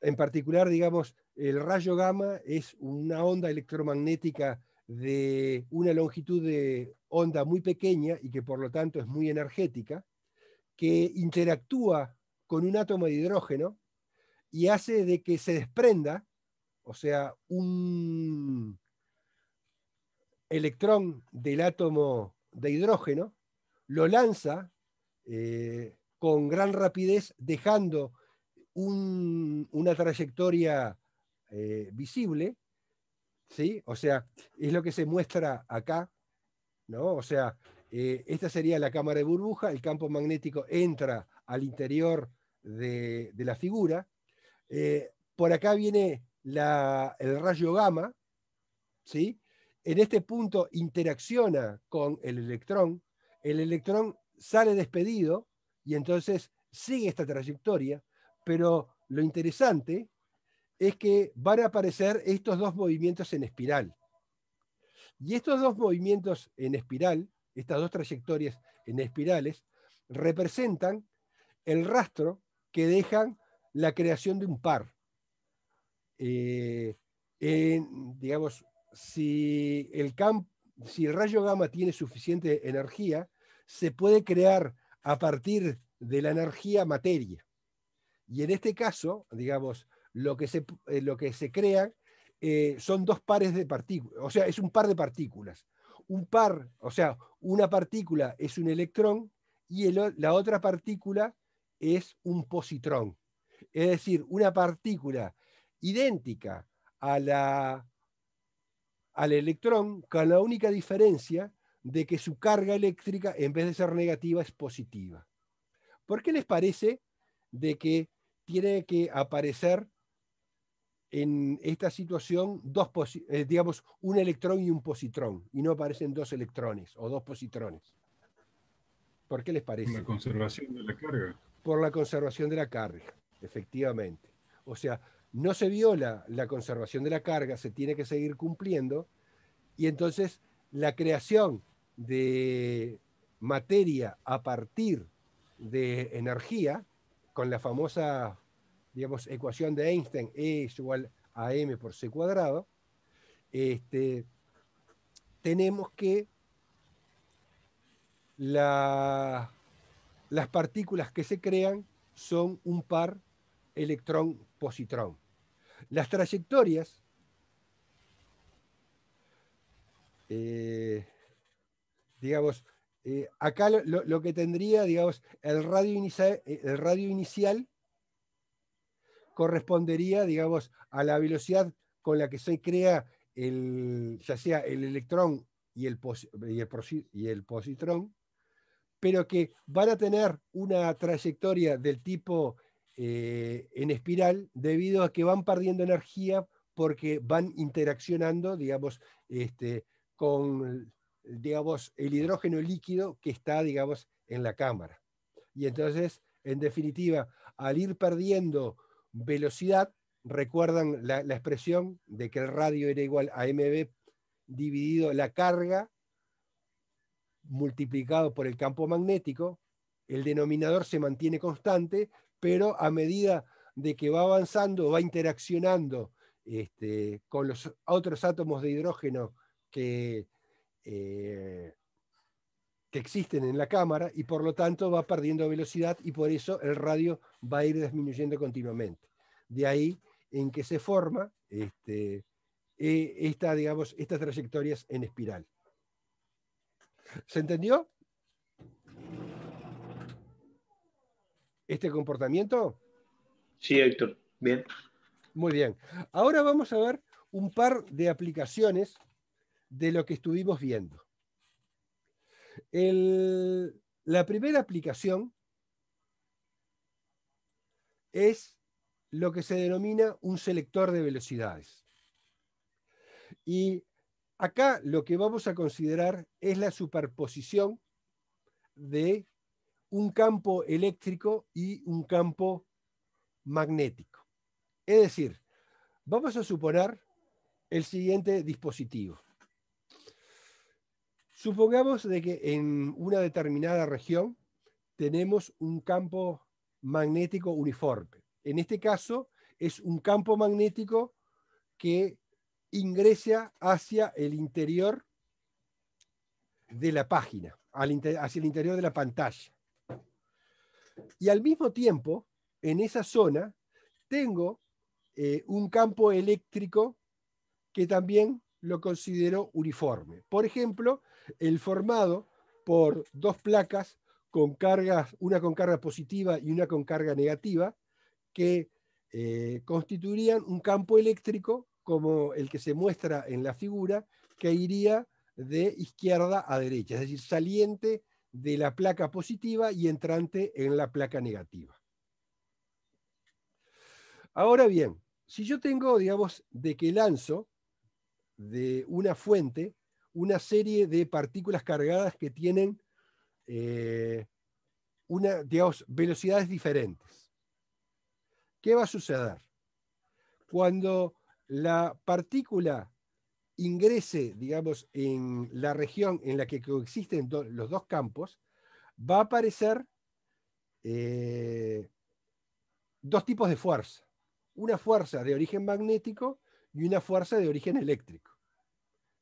En particular, digamos, el rayo gamma es una onda electromagnética de una longitud de onda muy pequeña y que por lo tanto es muy energética, que interactúa con un átomo de hidrógeno y hace de que se desprenda, o sea, un, electrón del átomo de hidrógeno, lo lanza eh, con gran rapidez, dejando una trayectoria eh, visible, ¿sí? O sea, es lo que se muestra acá, ¿no? O sea, eh, esta sería la cámara de burbuja, el campo magnético entra al interior de, la figura. por acá viene el rayo gamma, ¿sí? en este punto interacciona con el electrón, el electrón sale despedido y entonces sigue esta trayectoria, pero lo interesante es que van a aparecer estos dos movimientos en espiral. Y estos dos movimientos en espiral, estas dos trayectorias en espirales, representan el rastro que dejan la creación de un par. Eh, en, digamos, si el, si rayo gamma tiene suficiente energía, se puede crear a partir de la energía materia. Y en este caso, digamos, lo que se, eh, lo que se crea eh, son dos pares de partículas, o sea, es un par de partículas. Un par, o sea, una partícula es un electrón y la otra partícula es un positrón. Es decir, una partícula idéntica a la al electrón con la única diferencia de que su carga eléctrica, en vez de ser negativa, es positiva. ¿Por qué les parece de que tiene que aparecer en esta situación dos, eh, digamos, un electrón y un positrón, y no aparecen dos electrones o dos positrones? ¿Por qué les parece? Por la conservación de la carga. Por la conservación de la carga, efectivamente. O sea, no se viola la conservación de la carga, se tiene que seguir cumpliendo, y entonces la creación de materia a partir de energía, con la famosa digamos, ecuación de Einstein, E es igual a m por c cuadrado, este, tenemos que las partículas que se crean son un par electrón positrón. Las trayectorias eh, digamos, eh, acá lo, que tendría, digamos, eh, el radio, inicial correspondería, digamos, a la velocidad con la que se crea el, ya sea el electrón y el positrón, pero que van a tener una trayectoria del tipo eh, en espiral debido a que van perdiendo energía porque van interaccionando, este, con el hidrógeno líquido que está, en la cámara. Y entonces, en definitiva, al ir perdiendo velocidad, recuerdan la, la expresión de que el radio era igual a mb dividido la carga multiplicado por el campo magnético, el denominador se mantiene constante, pero a medida de que va avanzando, va interaccionando este, con los otros átomos de hidrógeno que, eh, que existen en la cámara y por lo tanto va perdiendo velocidad y por eso el radio va a ir disminuyendo continuamente. De ahí en que se forma este, e, estas trayectorias en espiral. ¿Se entendió? este comportamiento? Sí, Héctor. Bien. Muy bien. Ahora vamos a ver un par de aplicaciones de lo que estuvimos viendo. la primera aplicación es lo que se denomina un selector de velocidades. Y acá lo que vamos a considerar es la superposición de un campo eléctrico y un campo magnético. Es decir, vamos a suponer el siguiente dispositivo. Supongamos de que en una determinada región tenemos un campo magnético uniforme. En este caso es un campo magnético que ingresa hacia el interior de la página, hacia el interior de la pantalla. Y al mismo tiempo, en esa zona, tengo eh, un campo eléctrico que también lo considero uniforme. Por ejemplo, el formado por dos placas con cargas, una con carga positiva y una con carga negativa, que eh, constituirían un campo eléctrico como el que se muestra en la figura, que iría de izquierda a derecha, es decir, saliente de la placa positiva y entrante en la placa negativa. Ahora bien, si yo tengo, digamos, de que lanzo de una fuente una serie de partículas cargadas que tienen eh, una, digamos, velocidades diferentes, ¿qué va a suceder? Cuando la partícula ingrese, digamos, en la región en la que coexisten los dos campos, va a aparecer eh, dos tipos de fuerza. Una fuerza de origen magnético y una fuerza de origen eléctrico.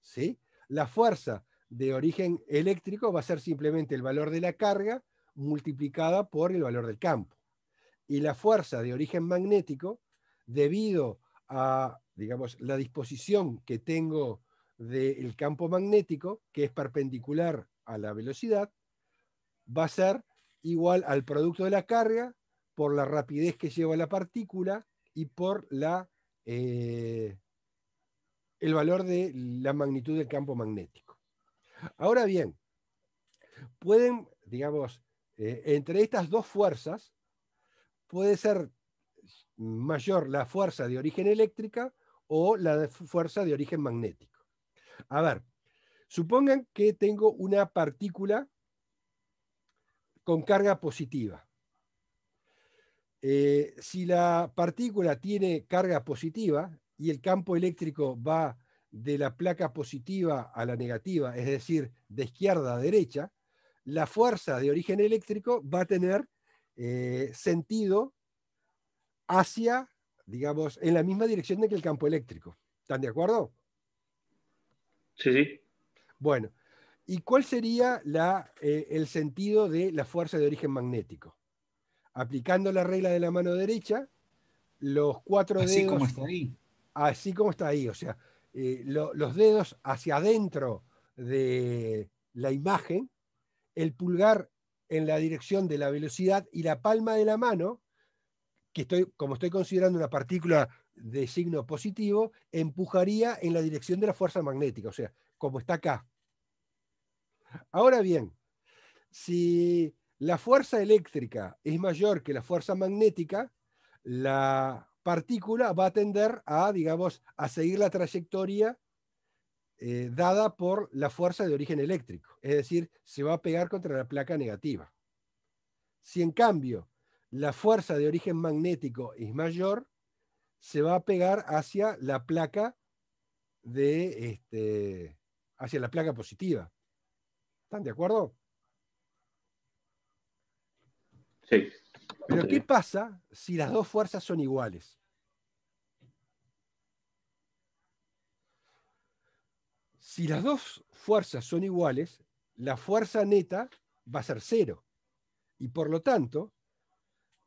¿Sí? La fuerza de origen eléctrico va a ser simplemente el valor de la carga multiplicada por el valor del campo. Y la fuerza de origen magnético, debido a, digamos, la disposición que tengo del campo magnético, que es perpendicular a la velocidad, va a ser igual al producto de la carga por la rapidez que lleva la partícula y por la, eh, el valor de la magnitud del campo magnético. Ahora bien, pueden, digamos, eh, entre estas dos fuerzas, puede ser mayor la fuerza de origen eléctrica o la fuerza de origen magnético. A ver, supongan que tengo una partícula con carga positiva. Eh, si la partícula tiene carga positiva y el campo eléctrico va de la placa positiva a la negativa, es decir, de izquierda a derecha, la fuerza de origen eléctrico va a tener eh, sentido hacia, digamos, en la misma dirección de que el campo eléctrico. ¿Están de acuerdo? Sí, sí. Bueno, ¿y cuál sería la, eh, el sentido de la fuerza de origen magnético? Aplicando la regla de la mano derecha, los cuatro dedos... Así como está ahí. Así como está ahí, o sea, eh, los dedos hacia adentro de la imagen, el pulgar en la dirección de la velocidad y la palma de la mano que como estoy considerando una partícula de signo positivo, empujaría en la dirección de la fuerza magnética, o sea, como está acá. Ahora bien, si la fuerza eléctrica es mayor que la fuerza magnética, la partícula va a tender a, digamos, a seguir la trayectoria eh, dada por la fuerza de origen eléctrico. Es decir, se va a pegar contra la placa negativa. Si en cambio la fuerza de origen magnético es mayor, se va a pegar hacia la placa de este, hacia la placa positiva. ¿Están de acuerdo? Sí. Pero ¿qué pasa si las dos fuerzas son iguales? Si las dos fuerzas son iguales, la fuerza neta va a ser cero. Y por lo tanto,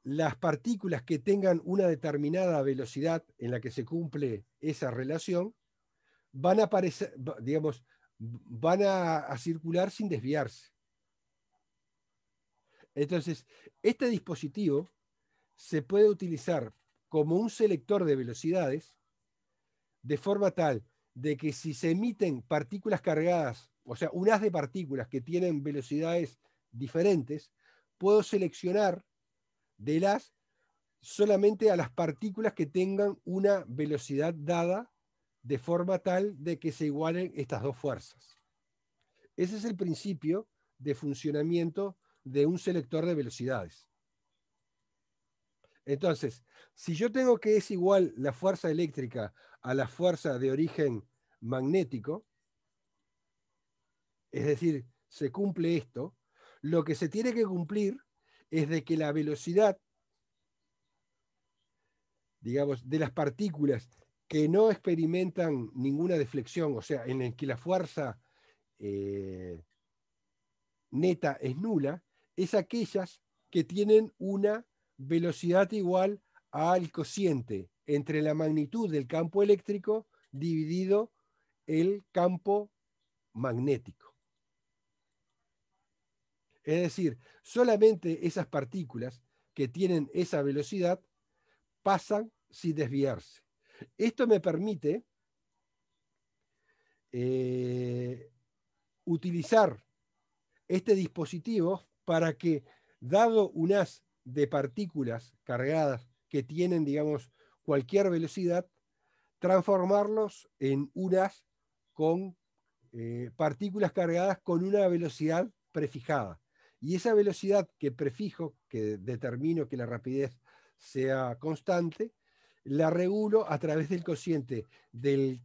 las partículas que tengan una determinada velocidad en la que se cumple esa relación van a aparecer, digamos, van circular sin desviarse. Entonces, este dispositivo se puede utilizar como un selector de velocidades de forma tal de que si se emiten partículas cargadas, o sea, unas de partículas que tienen velocidades diferentes, puedo seleccionar de las solamente a las partículas que tengan una velocidad dada de forma tal de que se igualen estas dos fuerzas. Ese es el principio de funcionamiento de un selector de velocidades. Entonces, si yo tengo que es igual la fuerza eléctrica a la fuerza de origen magnético, es decir, se cumple esto, lo que se tiene que cumplir es de que la velocidad, digamos, de las partículas que no experimentan ninguna deflexión, o sea, en el que la fuerza eh, neta es nula, es aquellas que tienen una velocidad igual al cociente entre la magnitud del campo eléctrico dividido el campo magnético. Es decir, solamente esas partículas que tienen esa velocidad pasan sin desviarse. Esto me permite eh, utilizar este dispositivo para que, dado un haz de partículas cargadas que tienen, digamos, cualquier velocidad, transformarlos en unas con eh, partículas cargadas con una velocidad prefijada. Y esa velocidad que prefijo, que determino que la rapidez sea constante, la regulo a través del cociente del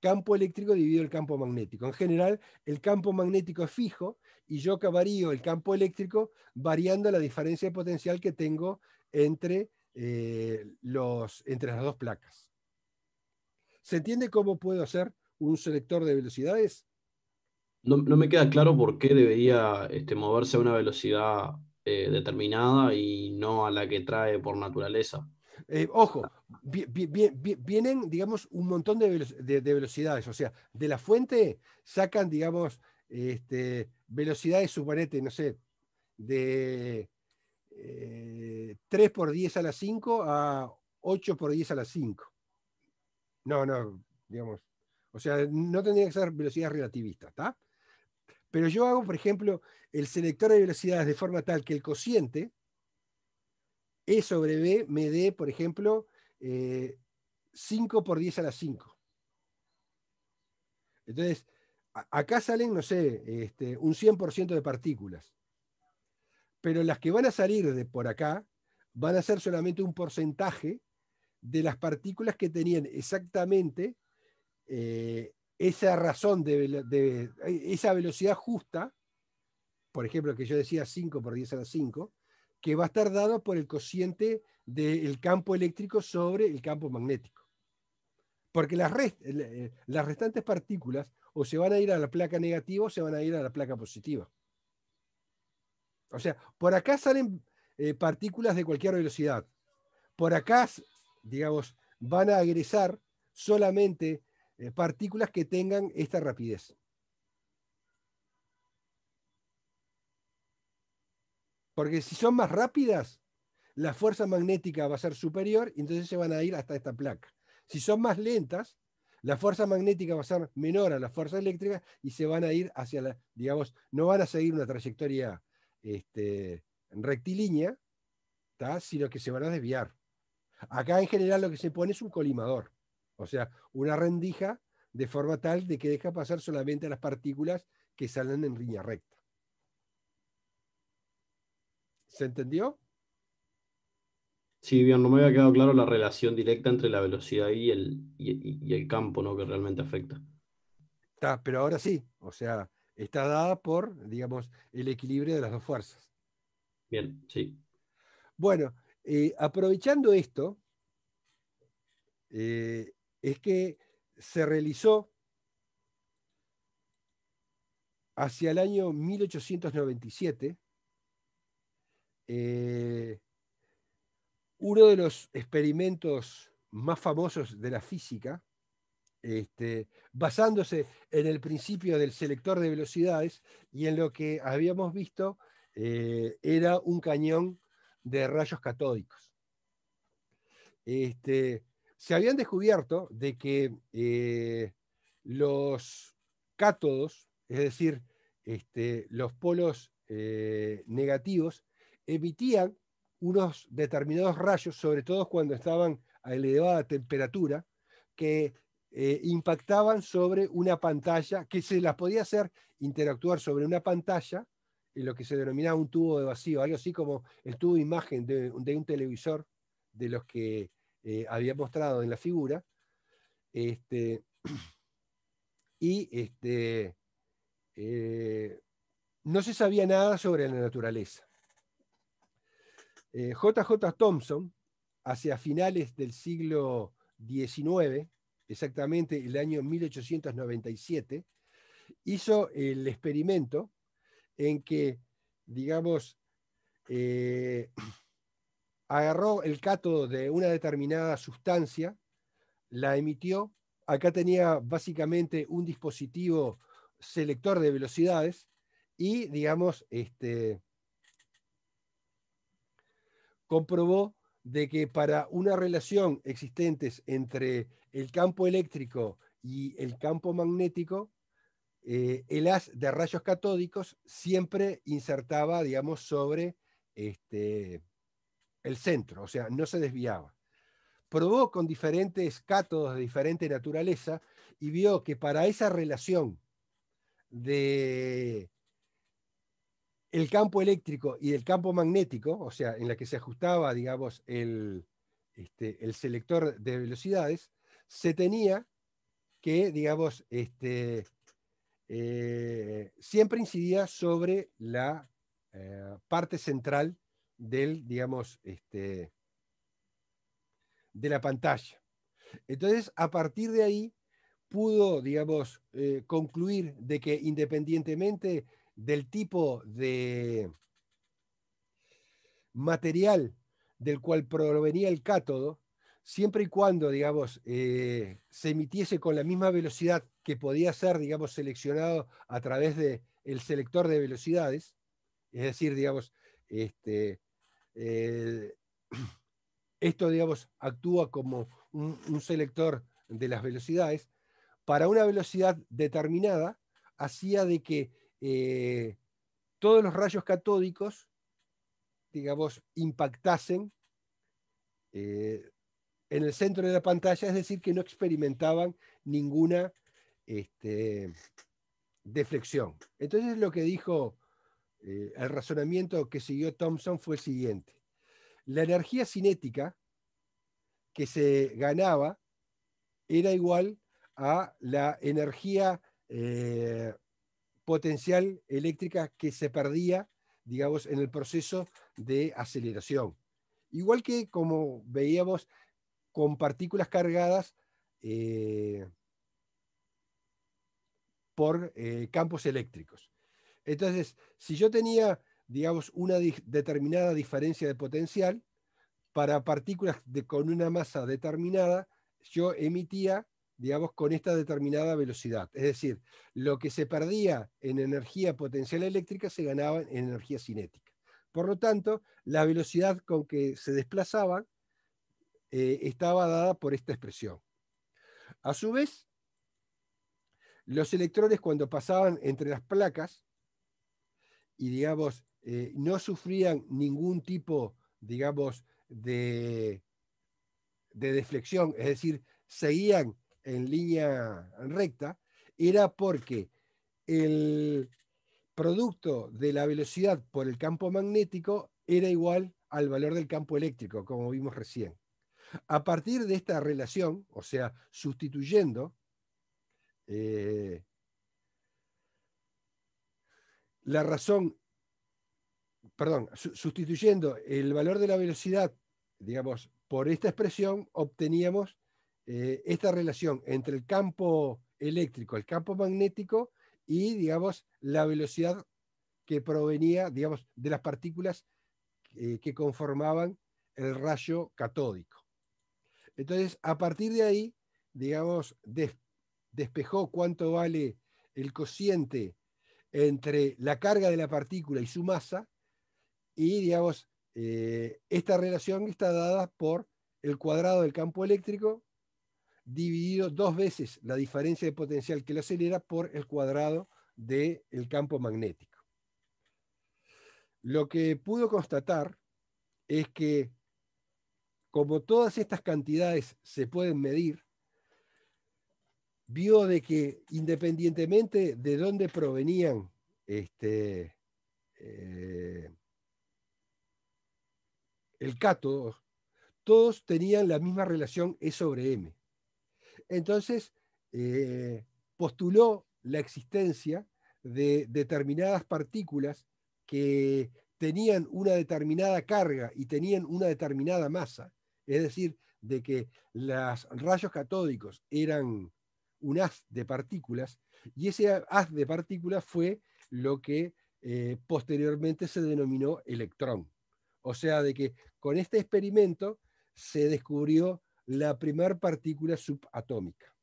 campo eléctrico dividido el campo magnético. En general, el campo magnético es fijo y yo varío el campo eléctrico variando la diferencia de potencial que tengo entre, eh, entre las dos placas. ¿Se entiende cómo puedo hacer un selector de velocidades? No, me queda claro por qué debería este, moverse a una velocidad eh, determinada y no a la que trae por naturaleza. Eh, ojo, vienen, digamos, un montón de, velocidades. O sea, de la fuente sacan, digamos, este, velocidades, suponete, no sé, de 3 eh, por 10 a la 5 a 8 por 10 a la 5. No, no, digamos. O sea, no tendría que ser Velocidad relativista, ¿está? Pero yo hago, por ejemplo, el selector de velocidades de forma tal que el cociente E sobre B me dé, por ejemplo, 5 eh, por 10 a la 5. Entonces, acá salen, no sé, este, un 100% de partículas. Pero las que van a salir de por acá van a ser solamente un porcentaje de las partículas que tenían exactamente eh, esa razón de, eh, esa velocidad justa, por ejemplo, que yo decía 5 por 10 a la 5, que va a estar dado por el cociente del campo eléctrico sobre el campo magnético. Porque las, eh, eh, las restantes partículas o se van a ir a la placa negativa o se van a ir a la placa positiva. O sea, por acá salen partículas de cualquier velocidad. Por acá, digamos, van a agresar solamente eh, partículas que tengan esta rapidez. Porque si son más rápidas, la fuerza magnética va a ser superior y entonces se van a ir hasta esta placa. Si son más lentas, la fuerza magnética va a ser menor a la fuerza eléctrica y se van a ir hacia la, digamos, no van a seguir una trayectoria este, rectilínea, sino que se van a desviar. Acá en general lo que se pone es un colimador o sea, una rendija de forma tal de que deja pasar solamente las partículas que salen en línea recta. ¿Se entendió? Sí, bien, no me había quedado claro la relación directa entre la velocidad y el, el campo, ¿no? Que realmente afecta. Está, pero ahora sí, o sea, está dada por, digamos, el equilibrio de las dos fuerzas. Bien, sí. Bueno, eh, aprovechando esto, eh, es que se realizó hacia el año 1897 eh, uno de los experimentos más famosos de la física, este, basándose en el principio del selector de velocidades y en lo que habíamos visto eh, era un cañón de rayos catódicos. Este, se habían descubierto de que eh, los cátodos, es decir, este, los polos eh, negativos, emitían unos determinados rayos, sobre todo cuando estaban a elevada temperatura, que eh, impactaban sobre una pantalla, que se las podía hacer interactuar sobre una pantalla, en lo que se denominaba un tubo de vacío, algo así como el tubo de imagen de, de un televisor, de los que eh, había mostrado en la figura. Este, y este, eh, no se sabía nada sobre la naturaleza. JJ eh, Thompson, hacia finales del siglo XIX, exactamente el año 1897, hizo el experimento en que, digamos, agarró el cátodo de una determinada sustancia, la emitió, acá tenía básicamente un dispositivo selector de velocidades y, digamos, este, comprobó de que para una relación existente entre el campo eléctrico y el campo magnético, eh, el haz de rayos catódicos siempre insertaba, digamos, sobre este, el centro, o sea, no se desviaba. Probó con diferentes cátodos de diferente naturaleza y vio que para esa relación de el campo eléctrico y el campo magnético, o sea, en la que se ajustaba, digamos, el, este, el selector de velocidades, se tenía que, digamos, este, eh, siempre incidía sobre la eh, parte central del, digamos, este, de la pantalla. Entonces, a partir de ahí, pudo, digamos, eh, concluir de que independientemente del tipo de material del cual provenía el cátodo, siempre y cuando, digamos, eh, se emitiese con la misma velocidad que podía ser, digamos, seleccionado a través del el selector de velocidades, es decir, digamos, este, eh, esto, digamos, actúa como un, selector de las velocidades, para una velocidad determinada hacía de que eh, todos los rayos catódicos, digamos, impactasen eh, en el centro de la pantalla, es decir, que no experimentaban ninguna este, deflexión. Entonces lo que dijo el eh, razonamiento que siguió Thompson fue el siguiente. La energía cinética que se ganaba era igual a la energía eh, potencial eléctrica que se perdía, digamos, en el proceso de aceleración. Igual que como veíamos con partículas cargadas eh, por campos eléctricos. Entonces, si yo tenía, digamos, una determinada diferencia de potencial, para partículas con una masa determinada, yo emitía, digamos, con esta determinada velocidad. Es decir, lo que se perdía en energía potencial eléctrica se ganaba en energía cinética. Por lo tanto, la velocidad con que se desplazaban eh, estaba dada por esta expresión. A su vez, los electrones cuando pasaban entre las placas, y digamos, eh, no sufrían ningún tipo, digamos, de, de deflexión, es decir, seguían en línea recta, era porque el producto de la velocidad por el campo magnético era igual al valor del campo eléctrico, como vimos recién. A partir de esta relación, o sea, sustituyendo eh, la razón, perdón, sustituyendo el valor de la velocidad, digamos, por esta expresión, obteníamos eh, esta relación entre el campo eléctrico, el campo magnético y, digamos, la velocidad que provenía, digamos, de las partículas eh, que conformaban el rayo catódico. Entonces, a partir de ahí, digamos, despejó cuánto vale el cociente entre la carga de la partícula y su masa, y digamos, eh, esta relación está dada por el cuadrado del campo eléctrico dividido dos veces la diferencia de potencial que lo acelera por el cuadrado del el campo magnético. Lo que pudo constatar es que como todas estas cantidades se pueden medir, vio de que independientemente de dónde provenían este, eh, el cátodo, todos tenían la misma relación E sobre M. Entonces, eh, postuló la existencia de determinadas partículas que tenían una determinada carga y tenían una determinada masa. Es decir, de que los rayos catódicos eran un haz de partículas, y ese haz de partículas fue lo que eh, posteriormente se denominó electrón. O sea, de que con este experimento se descubrió la primera partícula subatómica.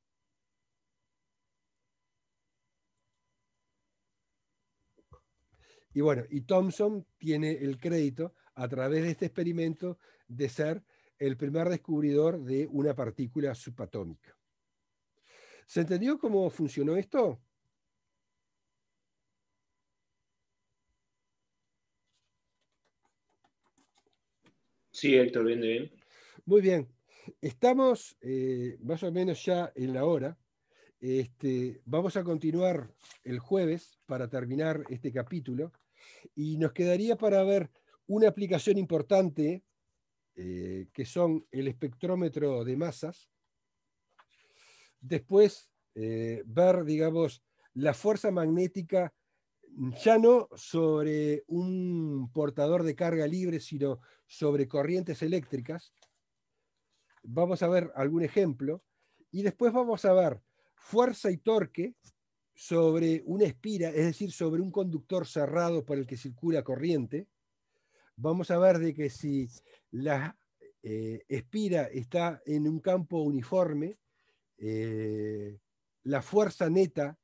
Y bueno, y Thomson tiene el crédito a través de este experimento de ser el primer descubridor de una partícula subatómica. ¿Se entendió cómo funcionó esto? Sí, Héctor, bien, bien. Muy bien. Estamos eh, más o menos ya en la hora. Este, vamos a continuar el jueves para terminar este capítulo y nos quedaría para ver una aplicación importante eh, que son el espectrómetro de masas después eh, ver, digamos, la fuerza magnética ya no sobre un portador de carga libre, sino sobre corrientes eléctricas. Vamos a ver algún ejemplo. Y después vamos a ver fuerza y torque sobre una espira, es decir, sobre un conductor cerrado por el que circula corriente. Vamos a ver de que si la eh, espira está en un campo uniforme, eh, la fuerza neta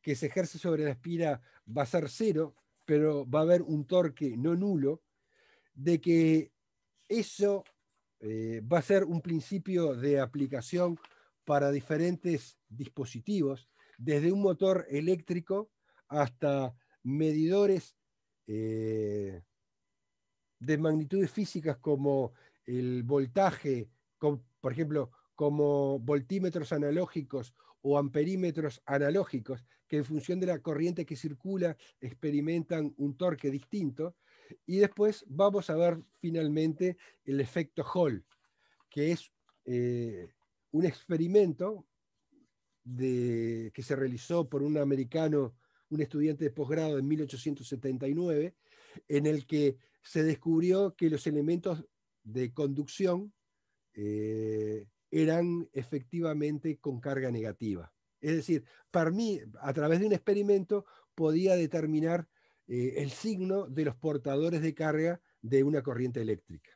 que se ejerce sobre la espira va a ser cero, pero va a haber un torque no nulo, de que eso eh, va a ser un principio de aplicación para diferentes dispositivos, desde un motor eléctrico hasta medidores eh, de magnitudes físicas como el voltaje, por ejemplo, como voltímetros analógicos o amperímetros analógicos, que en función de la corriente que circula experimentan un torque distinto. Y después vamos a ver finalmente el efecto Hall, que es eh, un experimento que se realizó por un americano, un estudiante de posgrado en 1879, en el que se descubrió que los elementos de conducción eh, eran efectivamente con carga negativa. Es decir, para mí, a través de un experimento, podía determinar eh, el signo de los portadores de carga de una corriente eléctrica.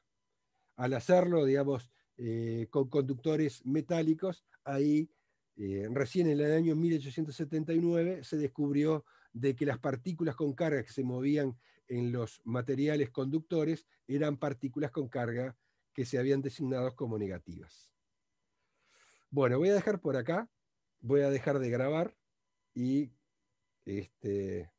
Al hacerlo, digamos, eh, con conductores metálicos, ahí eh, recién en el año 1879 se descubrió de que las partículas con carga que se movían en los materiales conductores eran partículas con carga que se habían designado como negativas. Bueno, voy a dejar por acá, voy a dejar de grabar y este,